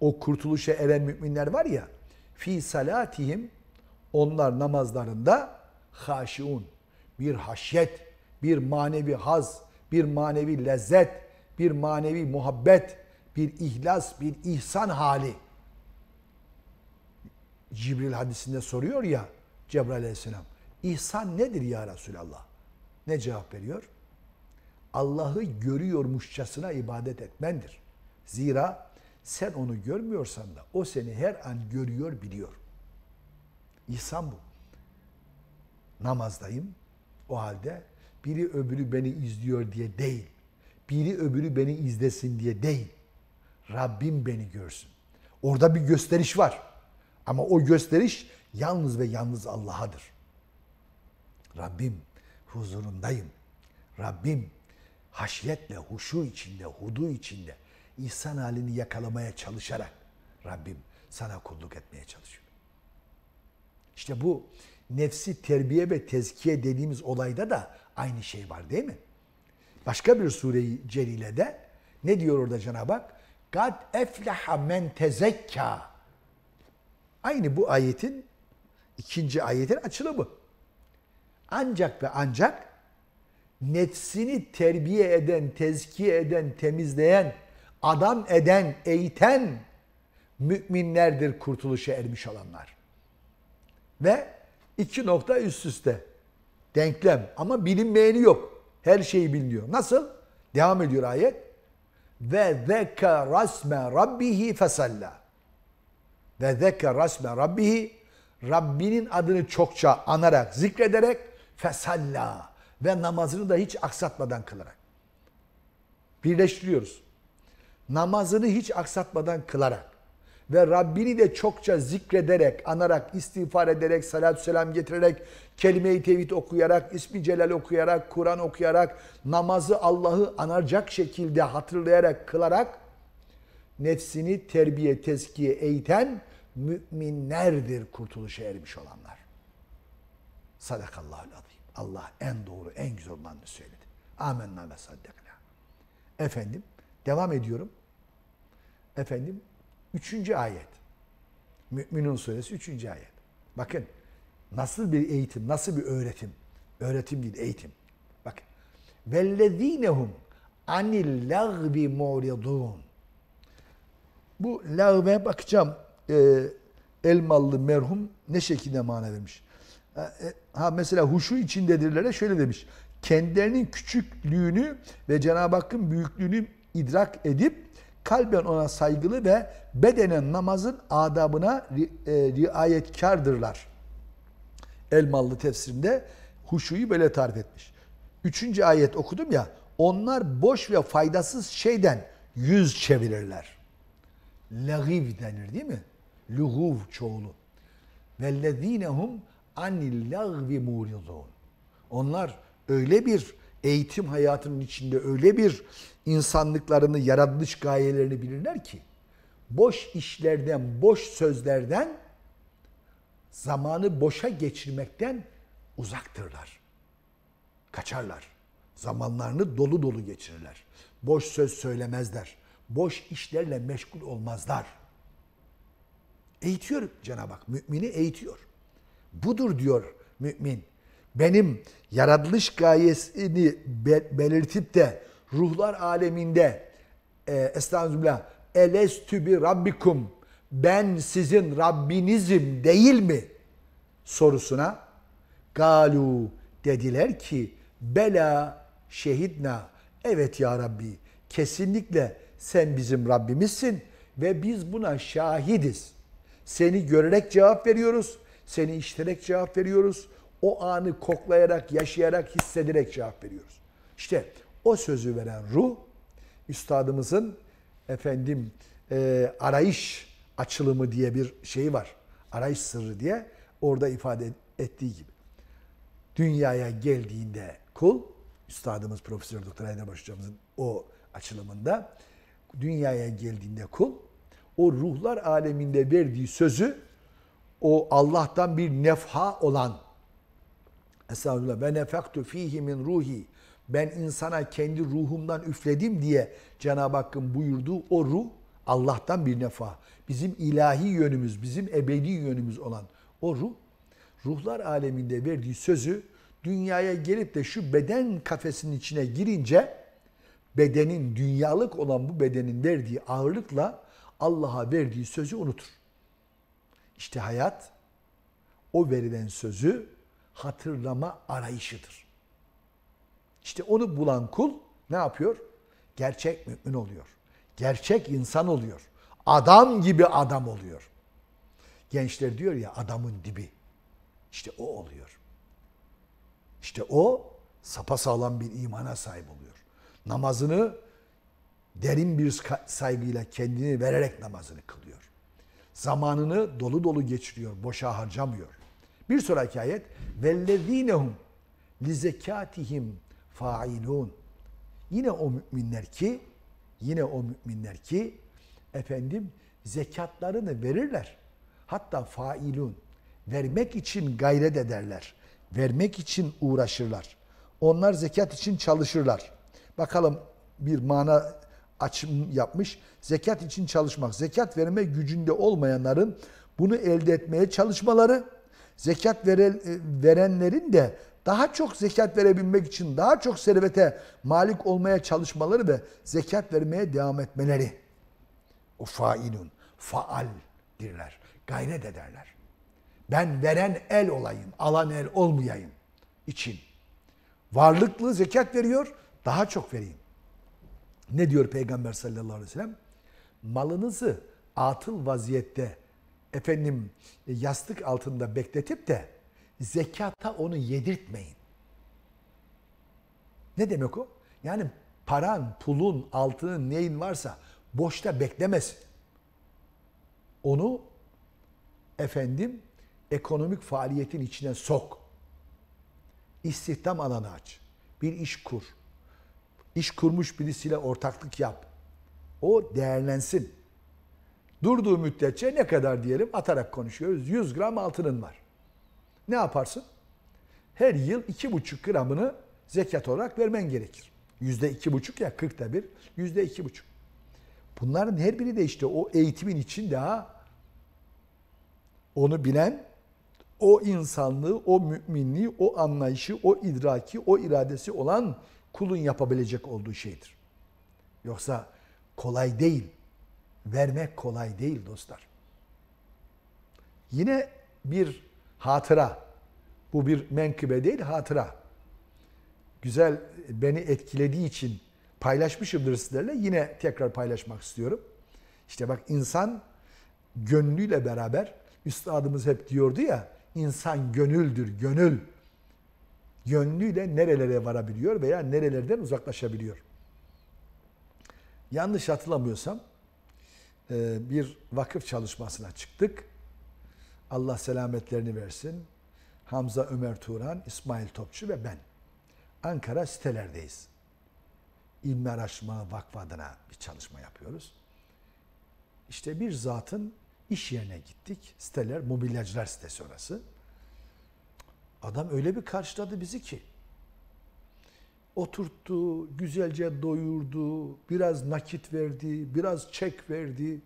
Speaker 1: o kurtuluşa eren müminler var ya fi salatihim onlar namazlarında haşiun bir haşyet, bir manevi haz, bir manevi lezzet, bir manevi muhabbet, bir ihlas, bir ihsan hali Cibril hadisinde soruyor ya Cebrail aleyhisselam. İhsan nedir ya Resulallah? Ne cevap veriyor? Allah'ı görüyormuşçasına ibadet etmendir. Zira sen onu görmüyorsan da o seni her an görüyor, biliyor. İhsan bu. Namazdayım. O halde biri öbürü beni izliyor diye değil. Biri öbürü beni izlesin diye değil. Rabbim beni görsün. Orada bir gösteriş var. Ama o gösteriş yalnız ve yalnız Allah'adır. Rabbim huzurundayım. Rabbim haşyetle, huşu içinde, hudu içinde insan halini yakalamaya çalışarak Rabbim sana kulluk etmeye çalışıyor. İşte bu nefsi terbiye ve tezkiye dediğimiz olayda da aynı şey var değil mi? Başka bir sureyi celilede ne diyor orada Cenab-ı Hak? Kad eflaha men tezekka. Aynı bu ayetin ikinci ayetin açılımı. Ancak ve ancak nefsini terbiye eden, tezkiye eden, temizleyen, adam eden, eğiten müminlerdir kurtuluşa ermiş olanlar. Ve iki nokta üst üste. Denklem ama bilinmeyeni yok. Her şeyi biliniyor. Nasıl? Devam ediyor ayet. Ve zeke rasme rabbihi fesalla ve zeker rasme rabbihi Rabbinin adını çokça anarak, zikrederek fesalla ve namazını da hiç aksatmadan kılarak. Birleştiriyoruz. Namazını hiç aksatmadan kılarak ve Rabbini de çokça zikrederek, anarak, istiğfar ederek, salatü selam getirerek, kelime-i tevhid okuyarak, ismi celal okuyarak, Kur'an okuyarak, namazı Allah'ı anacak şekilde hatırlayarak, kılarak nefsini terbiye, tezkiye eğiten müminlerdir kurtuluşa ermiş olanlar. Sadakallahu azim. Allah en doğru, en güzel olanını söyledi. Amenna ve saddakna. Efendim, devam ediyorum. Efendim, üçüncü ayet. Müminun suresi üçüncü ayet. Bakın, nasıl bir eğitim, nasıl bir öğretim. Öğretim değil, eğitim. Bakın. Vellezinehum anil lagbi muridun. Bu lagbe bakacağım e, Elmalı merhum ne şekilde mana vermiş? E, e, ha, mesela huşu içindedirlere şöyle demiş. Kendilerinin küçüklüğünü ve Cenab-ı Hakk'ın büyüklüğünü idrak edip kalben ona saygılı ve bedenen namazın adabına ri, e, riayetkardırlar. Elmalı tefsirinde huşuyu böyle tarif etmiş. Üçüncü ayet okudum ya. Onlar boş ve faydasız şeyden yüz çevirirler. Lagiv denir değil mi? Luhuv çoğulu. Vellezinehum anil lagvi muridun. Onlar öyle bir eğitim hayatının içinde öyle bir insanlıklarını, yaratılış gayelerini bilirler ki boş işlerden, boş sözlerden zamanı boşa geçirmekten uzaktırlar. Kaçarlar. Zamanlarını dolu dolu geçirirler. Boş söz söylemezler. Boş işlerle meşgul olmazlar.'' Eğitiyor Cenab-ı Hak. Mümini eğitiyor. Budur diyor mümin. Benim yaratılış gayesini be belirtip de ruhlar aleminde e, estağfirullah elestü bi rabbikum ben sizin Rabbinizim değil mi? sorusuna galu dediler ki bela şehidna evet ya Rabbi kesinlikle sen bizim Rabbimizsin ve biz buna şahidiz.'' Seni görerek cevap veriyoruz. Seni işiterek cevap veriyoruz. O anı koklayarak, yaşayarak, hissederek cevap veriyoruz. İşte o sözü veren ruh, üstadımızın efendim e, arayış açılımı diye bir şey var. Arayış sırrı diye orada ifade ettiği gibi. Dünyaya geldiğinde kul, üstadımız Profesör Doktor Aydın Hocamızın o açılımında dünyaya geldiğinde kul o ruhlar aleminde verdiği sözü o Allah'tan bir nefha olan Estağfirullah ve nefektu fihi min ruhi ben insana kendi ruhumdan üfledim diye Cenab-ı Hakk'ın buyurduğu o ruh Allah'tan bir nefa. Bizim ilahi yönümüz, bizim ebedi yönümüz olan o ruh, ruhlar aleminde verdiği sözü dünyaya gelip de şu beden kafesinin içine girince bedenin, dünyalık olan bu bedenin verdiği ağırlıkla Allah'a verdiği sözü unutur. İşte hayat o verilen sözü hatırlama arayışıdır. İşte onu bulan kul ne yapıyor? Gerçek mümin oluyor. Gerçek insan oluyor. Adam gibi adam oluyor. Gençler diyor ya adamın dibi. İşte o oluyor. İşte o sapasağlam bir imana sahip oluyor. Namazını derin bir saygıyla kendini vererek namazını kılıyor. Zamanını dolu dolu geçiriyor, boşa harcamıyor. Bir sonraki ayet vellezinehum li zekatihim failun. Yine o müminler ki yine o müminler ki efendim zekatlarını verirler. Hatta failun vermek için gayret ederler. Vermek için uğraşırlar. Onlar zekat için çalışırlar. Bakalım bir mana açım yapmış. Zekat için çalışmak, zekat verme gücünde olmayanların bunu elde etmeye çalışmaları, zekat veren, e, verenlerin de daha çok zekat verebilmek için daha çok servete malik olmaya çalışmaları ve zekat vermeye devam etmeleri. O failun, faaldirler, gayret ederler. Ben veren el olayım, alan el olmayayım için. Varlıklı zekat veriyor, daha çok vereyim. Ne diyor Peygamber sallallahu aleyhi ve sellem? Malınızı atıl vaziyette efendim e, yastık altında bekletip de zekata onu yedirtmeyin. Ne demek o? Yani paran, pulun, altının neyin varsa boşta beklemesin. Onu efendim ekonomik faaliyetin içine sok. İstihdam alanı aç. Bir iş kur İş kurmuş birisiyle ortaklık yap. O değerlensin. Durduğu müddetçe ne kadar diyelim atarak konuşuyoruz. 100 gram altının var. Ne yaparsın? Her yıl 2,5 gramını zekat olarak vermen gerekir. %2,5 ya 40'ta 1 %2,5. Bunların her biri de işte o eğitimin için daha onu bilen, o insanlığı, o müminliği, o anlayışı, o idraki, o iradesi olan kulun yapabilecek olduğu şeydir. Yoksa kolay değil. Vermek kolay değil dostlar. Yine bir hatıra. Bu bir menkıbe değil, hatıra. Güzel beni etkilediği için paylaşmışımdır sizlerle. Yine tekrar paylaşmak istiyorum. İşte bak insan gönlüyle beraber üstadımız hep diyordu ya insan gönüldür, gönül yönlüyle nerelere varabiliyor veya nerelerden uzaklaşabiliyor. Yanlış hatırlamıyorsam e, bir vakıf çalışmasına çıktık. Allah selametlerini versin. Hamza Ömer Turan, İsmail Topçu ve ben. Ankara sitelerdeyiz. İlmi Araştırma Vakfı adına bir çalışma yapıyoruz. İşte bir zatın iş yerine gittik. Siteler, mobilyacılar sitesi orası. Adam öyle bir karşıladı bizi ki. Oturttu, güzelce doyurdu, biraz nakit verdi, biraz çek verdi.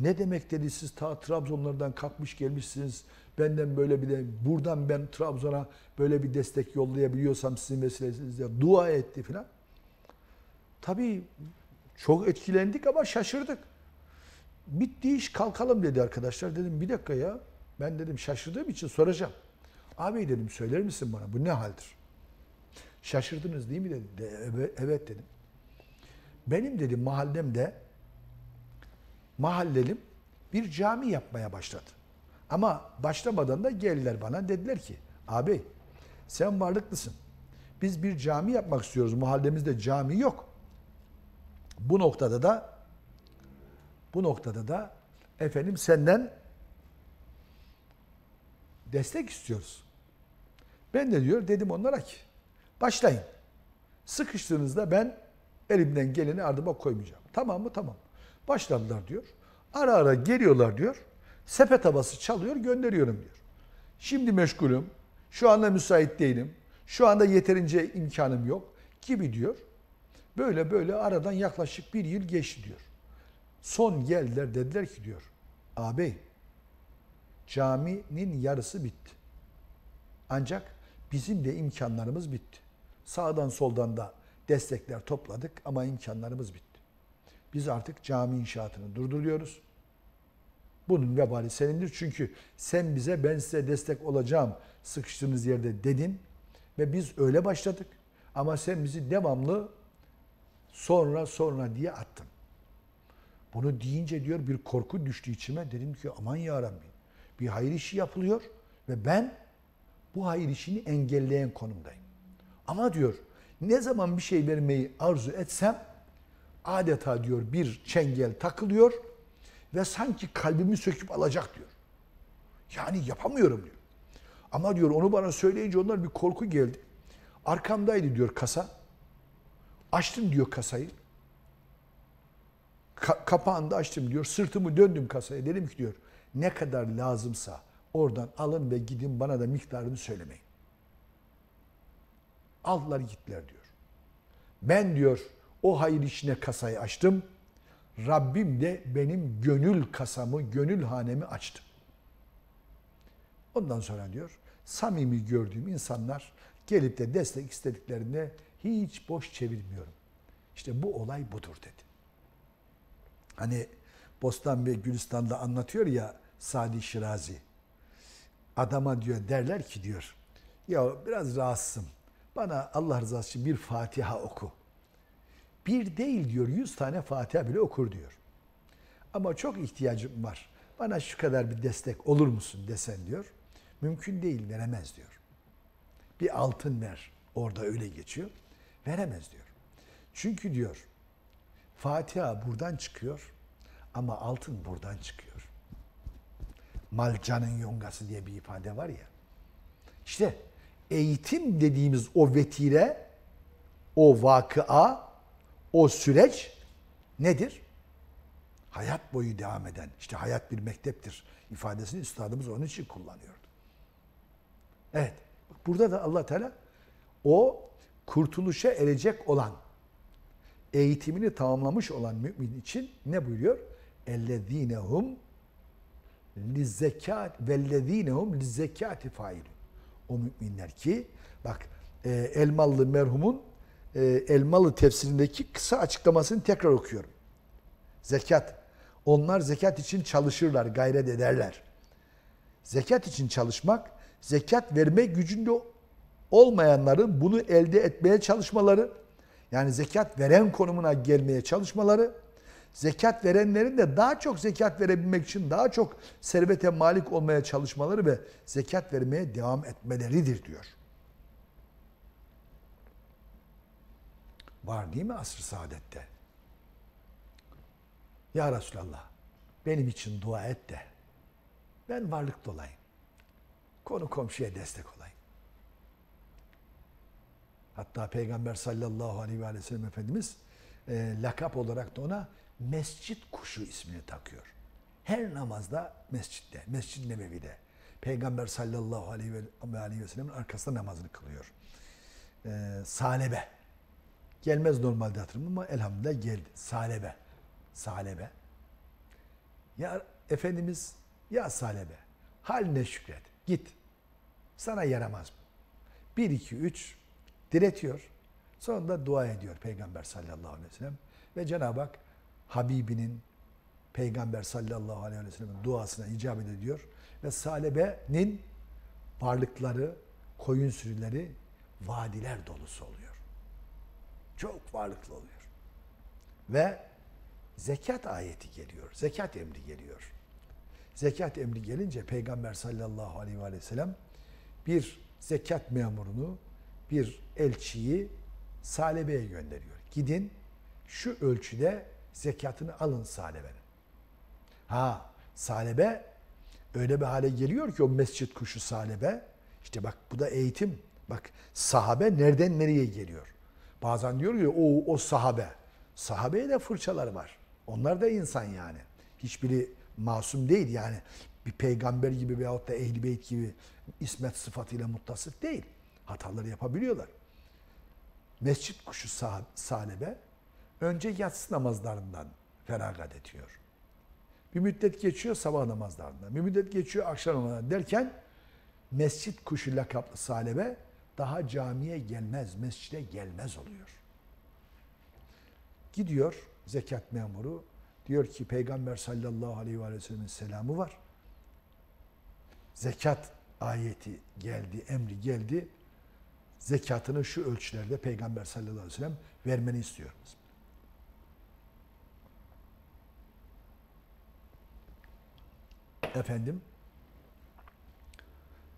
Speaker 1: Ne demek dedi siz ta Trabzonlardan kalkmış gelmişsiniz. Benden böyle bir de buradan ben Trabzon'a böyle bir destek yollayabiliyorsam sizin vesilenizle dua etti filan. Tabii çok etkilendik ama şaşırdık. Bitti iş kalkalım dedi arkadaşlar. Dedim bir dakika ya. Ben dedim şaşırdığım için soracağım. Abi dedim söyler misin bana bu ne haldir? Şaşırdınız değil mi dedi. De, evet dedim. Benim dedi mahallemde mahallelim bir cami yapmaya başladı. Ama başlamadan da geldiler bana dediler ki abi sen varlıklısın. Biz bir cami yapmak istiyoruz. Mahallemizde cami yok. Bu noktada da bu noktada da efendim senden destek istiyoruz. Ben de diyor dedim onlara ki başlayın. Sıkıştığınızda ben elimden geleni ardıma koymayacağım. Tamam mı? Tamam. Başladılar diyor. Ara ara geliyorlar diyor. Sepet havası çalıyor gönderiyorum diyor. Şimdi meşgulüm. Şu anda müsait değilim. Şu anda yeterince imkanım yok gibi diyor. Böyle böyle aradan yaklaşık bir yıl geçti diyor. Son geldiler dediler ki diyor. Ağabey caminin yarısı bitti. Ancak Bizim de imkanlarımız bitti. Sağdan soldan da destekler topladık ama imkanlarımız bitti. Biz artık cami inşaatını durduruyoruz. Bunun vebali senindir. Çünkü sen bize ben size destek olacağım sıkıştığınız yerde dedin. Ve biz öyle başladık. Ama sen bizi devamlı sonra sonra diye attın. Bunu deyince diyor bir korku düştü içime. Dedim ki aman ya Rabbi bir hayır işi yapılıyor ve ben bu hayır işini engelleyen konumdayım. Ama diyor ne zaman bir şey vermeyi arzu etsem adeta diyor bir çengel takılıyor ve sanki kalbimi söküp alacak diyor. Yani yapamıyorum diyor. Ama diyor onu bana söyleyince onlar bir korku geldi. Arkamdaydı diyor kasa. Açtım diyor kasayı. Ka kapağını da açtım diyor. Sırtımı döndüm kasaya. Dedim ki diyor ne kadar lazımsa Oradan alın ve gidin bana da miktarını söylemeyin. Aldılar gittiler diyor. Ben diyor o hayır işine kasayı açtım. Rabbim de benim gönül kasamı, gönül hanemi açtı. Ondan sonra diyor, samimi gördüğüm insanlar gelip de destek istediklerinde hiç boş çevirmiyorum. İşte bu olay budur dedi. Hani Bostan ve Gülistan'da anlatıyor ya Sadi Şirazi adama diyor derler ki diyor ya biraz rahatsızım. Bana Allah rızası için bir Fatiha oku. Bir değil diyor, yüz tane Fatiha bile okur diyor. Ama çok ihtiyacım var. Bana şu kadar bir destek olur musun desen diyor. Mümkün değil, veremez diyor. Bir altın ver, orada öyle geçiyor. Veremez diyor. Çünkü diyor, Fatiha buradan çıkıyor ama altın buradan çıkıyor. Malcanın yongası diye bir ifade var ya. İşte eğitim dediğimiz o vetire, o vakıa, o süreç nedir? Hayat boyu devam eden, işte hayat bir mekteptir ifadesini üstadımız onun için kullanıyordu. Evet, burada da allah Teala o kurtuluşa erecek olan, eğitimini tamamlamış olan mümin için ne buyuruyor? اَلَّذ۪ينَ هُمْ lizzekat vellezinehum lizzekati failun. O müminler ki bak e, Elmalı merhumun e, Elmalı tefsirindeki kısa açıklamasını tekrar okuyorum. Zekat. Onlar zekat için çalışırlar, gayret ederler. Zekat için çalışmak, zekat verme gücünde olmayanların bunu elde etmeye çalışmaları, yani zekat veren konumuna gelmeye çalışmaları zekat verenlerin de daha çok zekat verebilmek için daha çok servete malik olmaya çalışmaları ve zekat vermeye devam etmeleridir diyor. Var değil mi asr-ı saadette? Ya Resulallah benim için dua et de ben varlık olayım. Konu komşuya destek olayım. Hatta Peygamber sallallahu aleyhi ve sellem Efendimiz e, lakap olarak da ona mescit kuşu ismini takıyor. Her namazda mescitte, Mescid-i Nebevi'de. Peygamber sallallahu aleyhi ve, aleyhi ve sellem'in arkasında namazını kılıyor. Ee, salebe. Gelmez normalde hatırlamam ama elhamdülillah geldi. Salebe. Salebe. Ya Efendimiz ya salebe. Haline şükret. Git. Sana yaramaz bu. Bir, iki, üç diretiyor. sonra da dua ediyor Peygamber sallallahu aleyhi ve sellem. Ve Cenab-ı Hak Habibinin Peygamber sallallahu aleyhi ve sellem'in duasına icabet ediyor. Ve Salebe'nin varlıkları, koyun sürüleri vadiler dolusu oluyor. Çok varlıklı oluyor. Ve zekat ayeti geliyor. Zekat emri geliyor. Zekat emri gelince Peygamber sallallahu aleyhi ve sellem bir zekat memurunu, bir elçiyi Salebe'ye gönderiyor. Gidin şu ölçüde Zekatını alın salebe. Ha salebe öyle bir hale geliyor ki o mescit kuşu salebe. İşte bak bu da eğitim. Bak sahabe nereden nereye geliyor? Bazen diyor ki o, o sahabe. Sahabeye de fırçalar var. Onlar da insan yani. Hiçbiri masum değil yani. Bir peygamber gibi veyahut da ehli beyt gibi ismet sıfatıyla muttasıf değil. Hataları yapabiliyorlar. Mescit kuşu sahabe, salebe önce yatsı namazlarından feragat ediyor. Bir müddet geçiyor sabah namazlarından, bir müddet geçiyor akşam namazlarından derken mescit kuşu lakaplı salebe daha camiye gelmez, mescide gelmez oluyor. Gidiyor zekat memuru, diyor ki Peygamber sallallahu aleyhi ve sellem'in selamı var. Zekat ayeti geldi, emri geldi. Zekatını şu ölçülerde Peygamber sallallahu aleyhi ve sellem vermeni istiyoruz. Efendim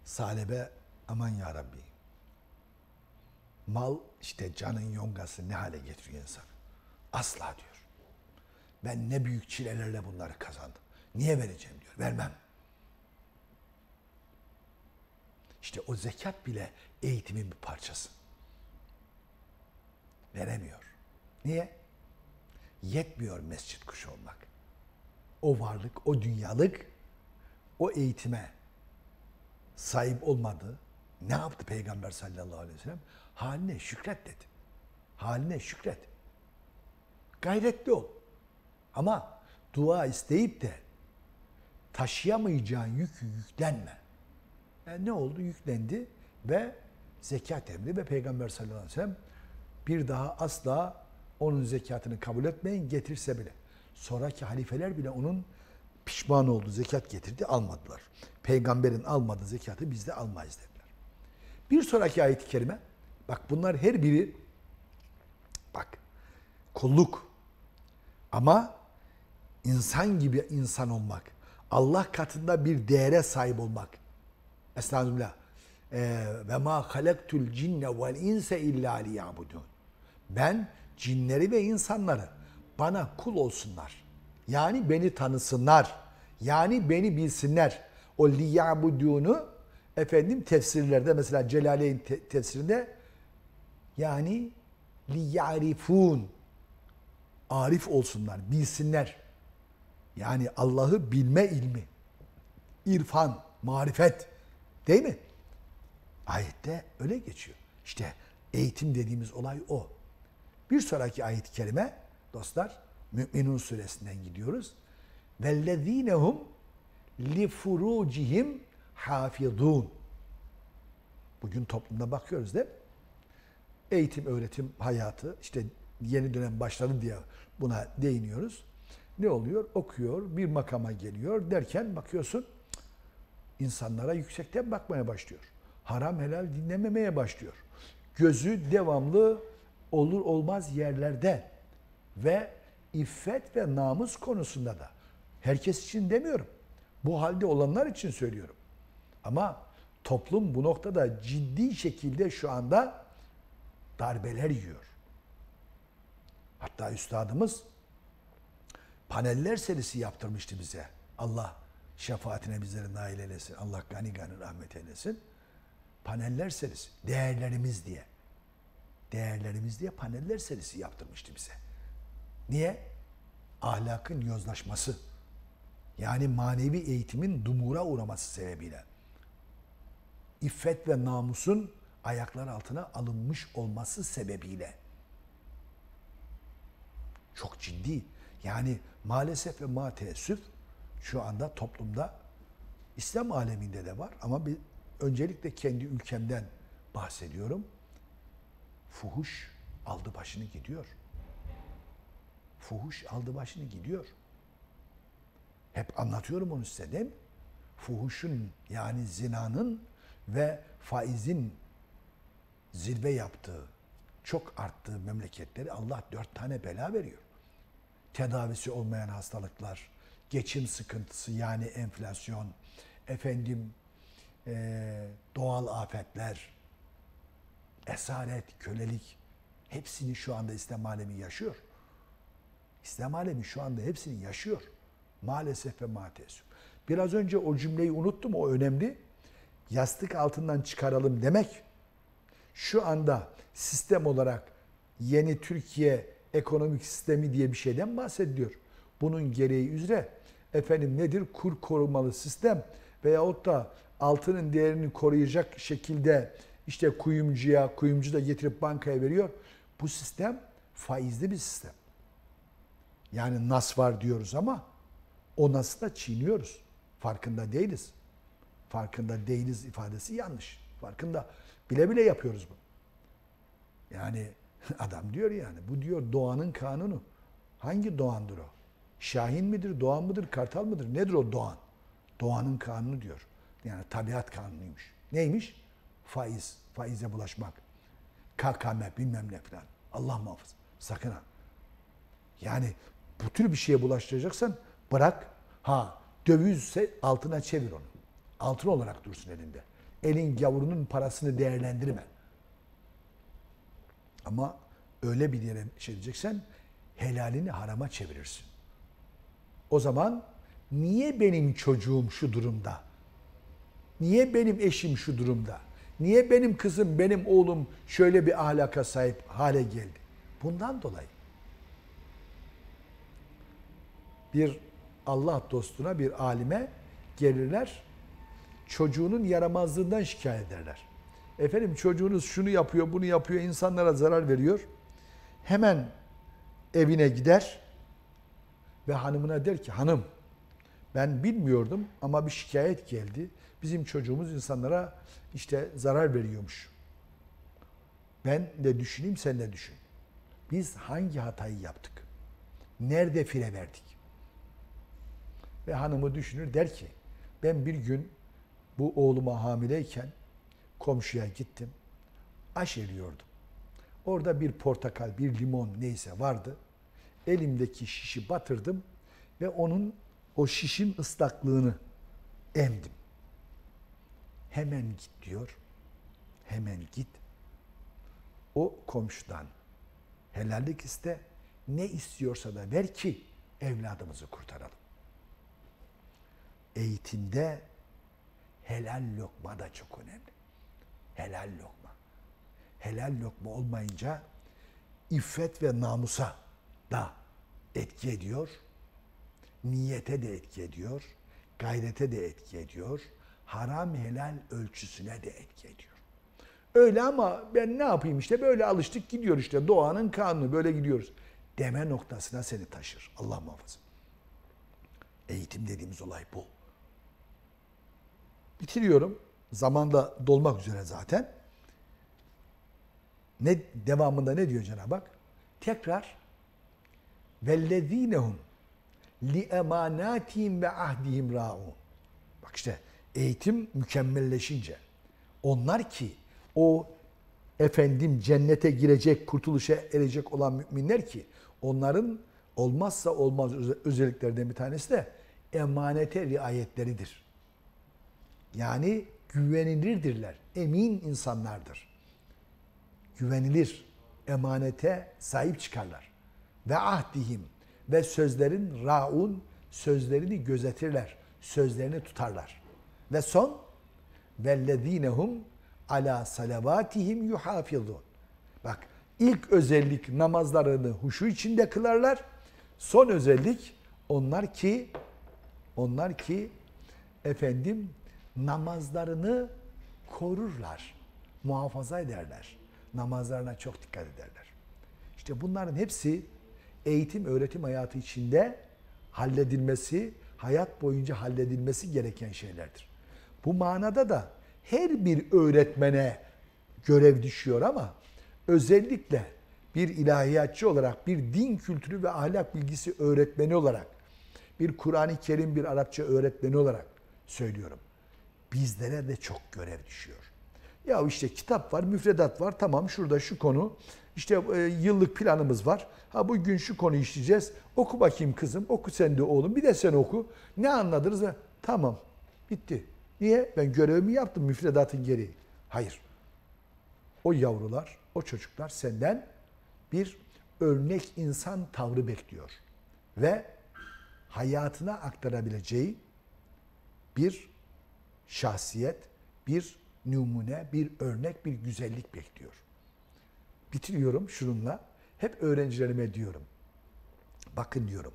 Speaker 1: salebe aman ya Rabbi. Mal işte canın yongası ne hale getiriyor insan. Asla diyor. Ben ne büyük çilelerle bunları kazandım. Niye vereceğim diyor. Vermem. İşte o zekat bile eğitimin bir parçası. Veremiyor. Niye? Yetmiyor mescit kuşu olmak. O varlık, o dünyalık o eğitime sahip olmadı. Ne yaptı Peygamber sallallahu aleyhi ve sellem? Haline şükret dedi. Haline şükret. Gayretli ol. Ama dua isteyip de taşıyamayacağın yükü yüklenme. Yani e, ne oldu? Yüklendi ve zekat emri ve Peygamber sallallahu aleyhi ve sellem bir daha asla onun zekatını kabul etmeyin getirse bile. Sonraki halifeler bile onun pişman oldu, zekat getirdi, almadılar. Peygamberin almadığı zekatı biz de almayız dediler. Bir sonraki ayet-i kerime, bak bunlar her biri, bak kulluk ama insan gibi insan olmak, Allah katında bir değere sahip olmak. Estağfirullah. Ee, ve ma halaktul cinne vel inse illa liyabudun. Ben cinleri ve insanları bana kul olsunlar.'' Yani beni tanısınlar. Yani beni bilsinler. O liyabudûnu efendim tefsirlerde mesela Celale'in te tefsirinde yani liyarifun arif olsunlar, bilsinler. Yani Allah'ı bilme ilmi, irfan, marifet değil mi? Ayette öyle geçiyor. İşte eğitim dediğimiz olay o. Bir sonraki ayet-i kerime dostlar Müminun suresinden gidiyoruz. Vellezinehum li furucihim hafizun. Bugün toplumda bakıyoruz değil mi? Eğitim, öğretim hayatı işte yeni dönem başladı diye buna değiniyoruz. Ne oluyor? Okuyor, bir makama geliyor derken bakıyorsun insanlara yüksekten bakmaya başlıyor. Haram helal dinlememeye başlıyor. Gözü devamlı olur olmaz yerlerde ve iffet ve namus konusunda da herkes için demiyorum. Bu halde olanlar için söylüyorum. Ama toplum bu noktada ciddi şekilde şu anda darbeler yiyor. Hatta üstadımız paneller serisi yaptırmıştı bize. Allah şefaatine bizleri nail eylesin. Allah gani gani rahmet eylesin. Paneller serisi. Değerlerimiz diye. Değerlerimiz diye paneller serisi yaptırmıştı bize. Niye? Ahlakın yozlaşması. Yani manevi eğitimin dumura uğraması sebebiyle. İffet ve namusun ayaklar altına alınmış olması sebebiyle. Çok ciddi. Yani maalesef ve ma şu anda toplumda İslam aleminde de var ama bir, öncelikle kendi ülkemden bahsediyorum. Fuhuş aldı başını gidiyor. Fuhuş aldı başını gidiyor. Hep anlatıyorum onu size değil mi? Fuhuşun yani zinanın ve faizin zirve yaptığı, çok arttığı memleketleri Allah dört tane bela veriyor. Tedavisi olmayan hastalıklar, geçim sıkıntısı yani enflasyon, efendim e, doğal afetler, esaret, kölelik hepsini şu anda İslam alemi yaşıyor. İslam alemi şu anda hepsini yaşıyor. Maalesef ve maalesef. Biraz önce o cümleyi unuttum, o önemli. Yastık altından çıkaralım demek, şu anda sistem olarak yeni Türkiye ekonomik sistemi diye bir şeyden bahsediyor. Bunun gereği üzere efendim nedir? Kur korumalı sistem veyahut da altının değerini koruyacak şekilde işte kuyumcuya, kuyumcu da getirip bankaya veriyor. Bu sistem faizli bir sistem. Yani nas var diyoruz ama o nası da çiğniyoruz. Farkında değiliz. Farkında değiliz ifadesi yanlış. Farkında. Bile bile yapıyoruz bunu. Yani adam diyor yani bu diyor doğanın kanunu. Hangi doğandır o? Şahin midir, doğan mıdır, kartal mıdır? Nedir o doğan? Doğanın kanunu diyor. Yani tabiat kanunuymuş. Neymiş? Faiz, faize bulaşmak. KKM bilmem ne falan. Allah muhafaza. Sakın ha. Yani bu tür bir şeye bulaştıracaksan bırak. Ha dövizse altına çevir onu. Altın olarak dursun elinde. Elin yavrunun parasını değerlendirme. Ama öyle bir yere şey diyeceksen helalini harama çevirirsin. O zaman niye benim çocuğum şu durumda? Niye benim eşim şu durumda? Niye benim kızım, benim oğlum şöyle bir ahlaka sahip hale geldi? Bundan dolayı. bir Allah dostuna, bir alime gelirler. Çocuğunun yaramazlığından şikayet ederler. Efendim çocuğunuz şunu yapıyor, bunu yapıyor, insanlara zarar veriyor. Hemen evine gider ve hanımına der ki hanım ben bilmiyordum ama bir şikayet geldi. Bizim çocuğumuz insanlara işte zarar veriyormuş. Ben de düşüneyim sen de düşün. Biz hangi hatayı yaptık? Nerede fire verdik? Ve hanımı düşünür der ki ben bir gün bu oğluma hamileyken komşuya gittim. Aşeriyordum. Orada bir portakal, bir limon neyse vardı. Elimdeki şişi batırdım ve onun o şişin ıslaklığını emdim. Hemen git diyor. Hemen git. O komşudan helallik iste. Ne istiyorsa da ver ki evladımızı kurtaralım eğitimde helal lokma da çok önemli. Helal lokma. Helal lokma olmayınca iffet ve namusa da etki ediyor. Niyete de etki ediyor. Gayrete de etki ediyor. Haram helal ölçüsüne de etki ediyor. Öyle ama ben ne yapayım işte böyle alıştık gidiyor işte doğanın kanunu böyle gidiyoruz. Deme noktasına seni taşır. Allah muhafaza. Eğitim dediğimiz olay bu bitiriyorum. Zamanda dolmak üzere zaten. Ne devamında ne diyor Cenab-ı Hak? Tekrar vellezinehum li emanatihim ve ahdihim raun. Bak işte eğitim mükemmelleşince onlar ki o efendim cennete girecek, kurtuluşa erecek olan müminler ki onların olmazsa olmaz özelliklerden bir tanesi de emanete riayetleridir. Yani güvenilirdirler, emin insanlardır. Güvenilir, emanete sahip çıkarlar. Ve ahdihim ve sözlerin raun, sözlerini gözetirler, sözlerini tutarlar. Ve son vellezinehum ala salavatihim yuhafizun. Bak ilk özellik namazlarını huşu içinde kılarlar. Son özellik onlar ki onlar ki efendim namazlarını korurlar, muhafaza ederler. Namazlarına çok dikkat ederler. İşte bunların hepsi eğitim, öğretim hayatı içinde halledilmesi, hayat boyunca halledilmesi gereken şeylerdir. Bu manada da her bir öğretmene görev düşüyor ama özellikle bir ilahiyatçı olarak, bir din kültürü ve ahlak bilgisi öğretmeni olarak, bir Kur'an-ı Kerim bir Arapça öğretmeni olarak söylüyorum bizlere de çok görev düşüyor. Ya işte kitap var, müfredat var. Tamam şurada şu konu. işte e, yıllık planımız var. Ha bugün şu konu işleyeceğiz. Oku bakayım kızım, oku sen de oğlum. Bir de sen oku. Ne anladınız? Tamam, bitti. Niye? Ben görevimi yaptım müfredatın gereği. Hayır. O yavrular, o çocuklar senden bir örnek insan tavrı bekliyor. Ve hayatına aktarabileceği bir şahsiyet bir numune, bir örnek, bir güzellik bekliyor. Bitiriyorum şununla. Hep öğrencilerime diyorum. Bakın diyorum.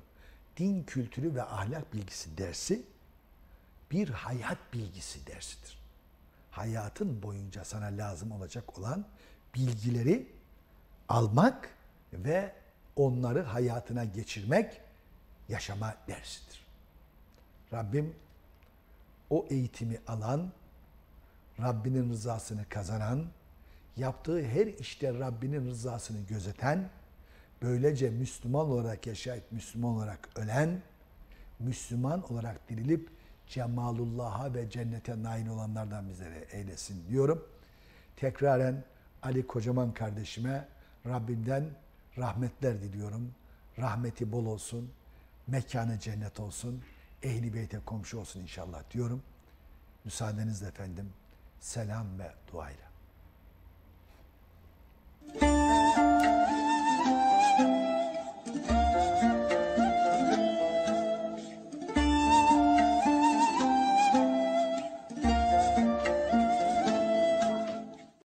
Speaker 1: Din kültürü ve ahlak bilgisi dersi bir hayat bilgisi dersidir. Hayatın boyunca sana lazım olacak olan bilgileri almak ve onları hayatına geçirmek yaşama dersidir. Rabbim o eğitimi alan, Rabbinin rızasını kazanan, yaptığı her işte Rabbinin rızasını gözeten, böylece Müslüman olarak yaşayıp Müslüman olarak ölen, Müslüman olarak dirilip cemalullah'a ve cennete nail olanlardan bizleri eylesin diyorum. Tekraren Ali Kocaman kardeşime Rabbimden rahmetler diliyorum. Rahmeti bol olsun, mekanı cennet olsun ehli beyte komşu olsun inşallah diyorum. Müsaadenizle efendim selam ve duayla. Müzik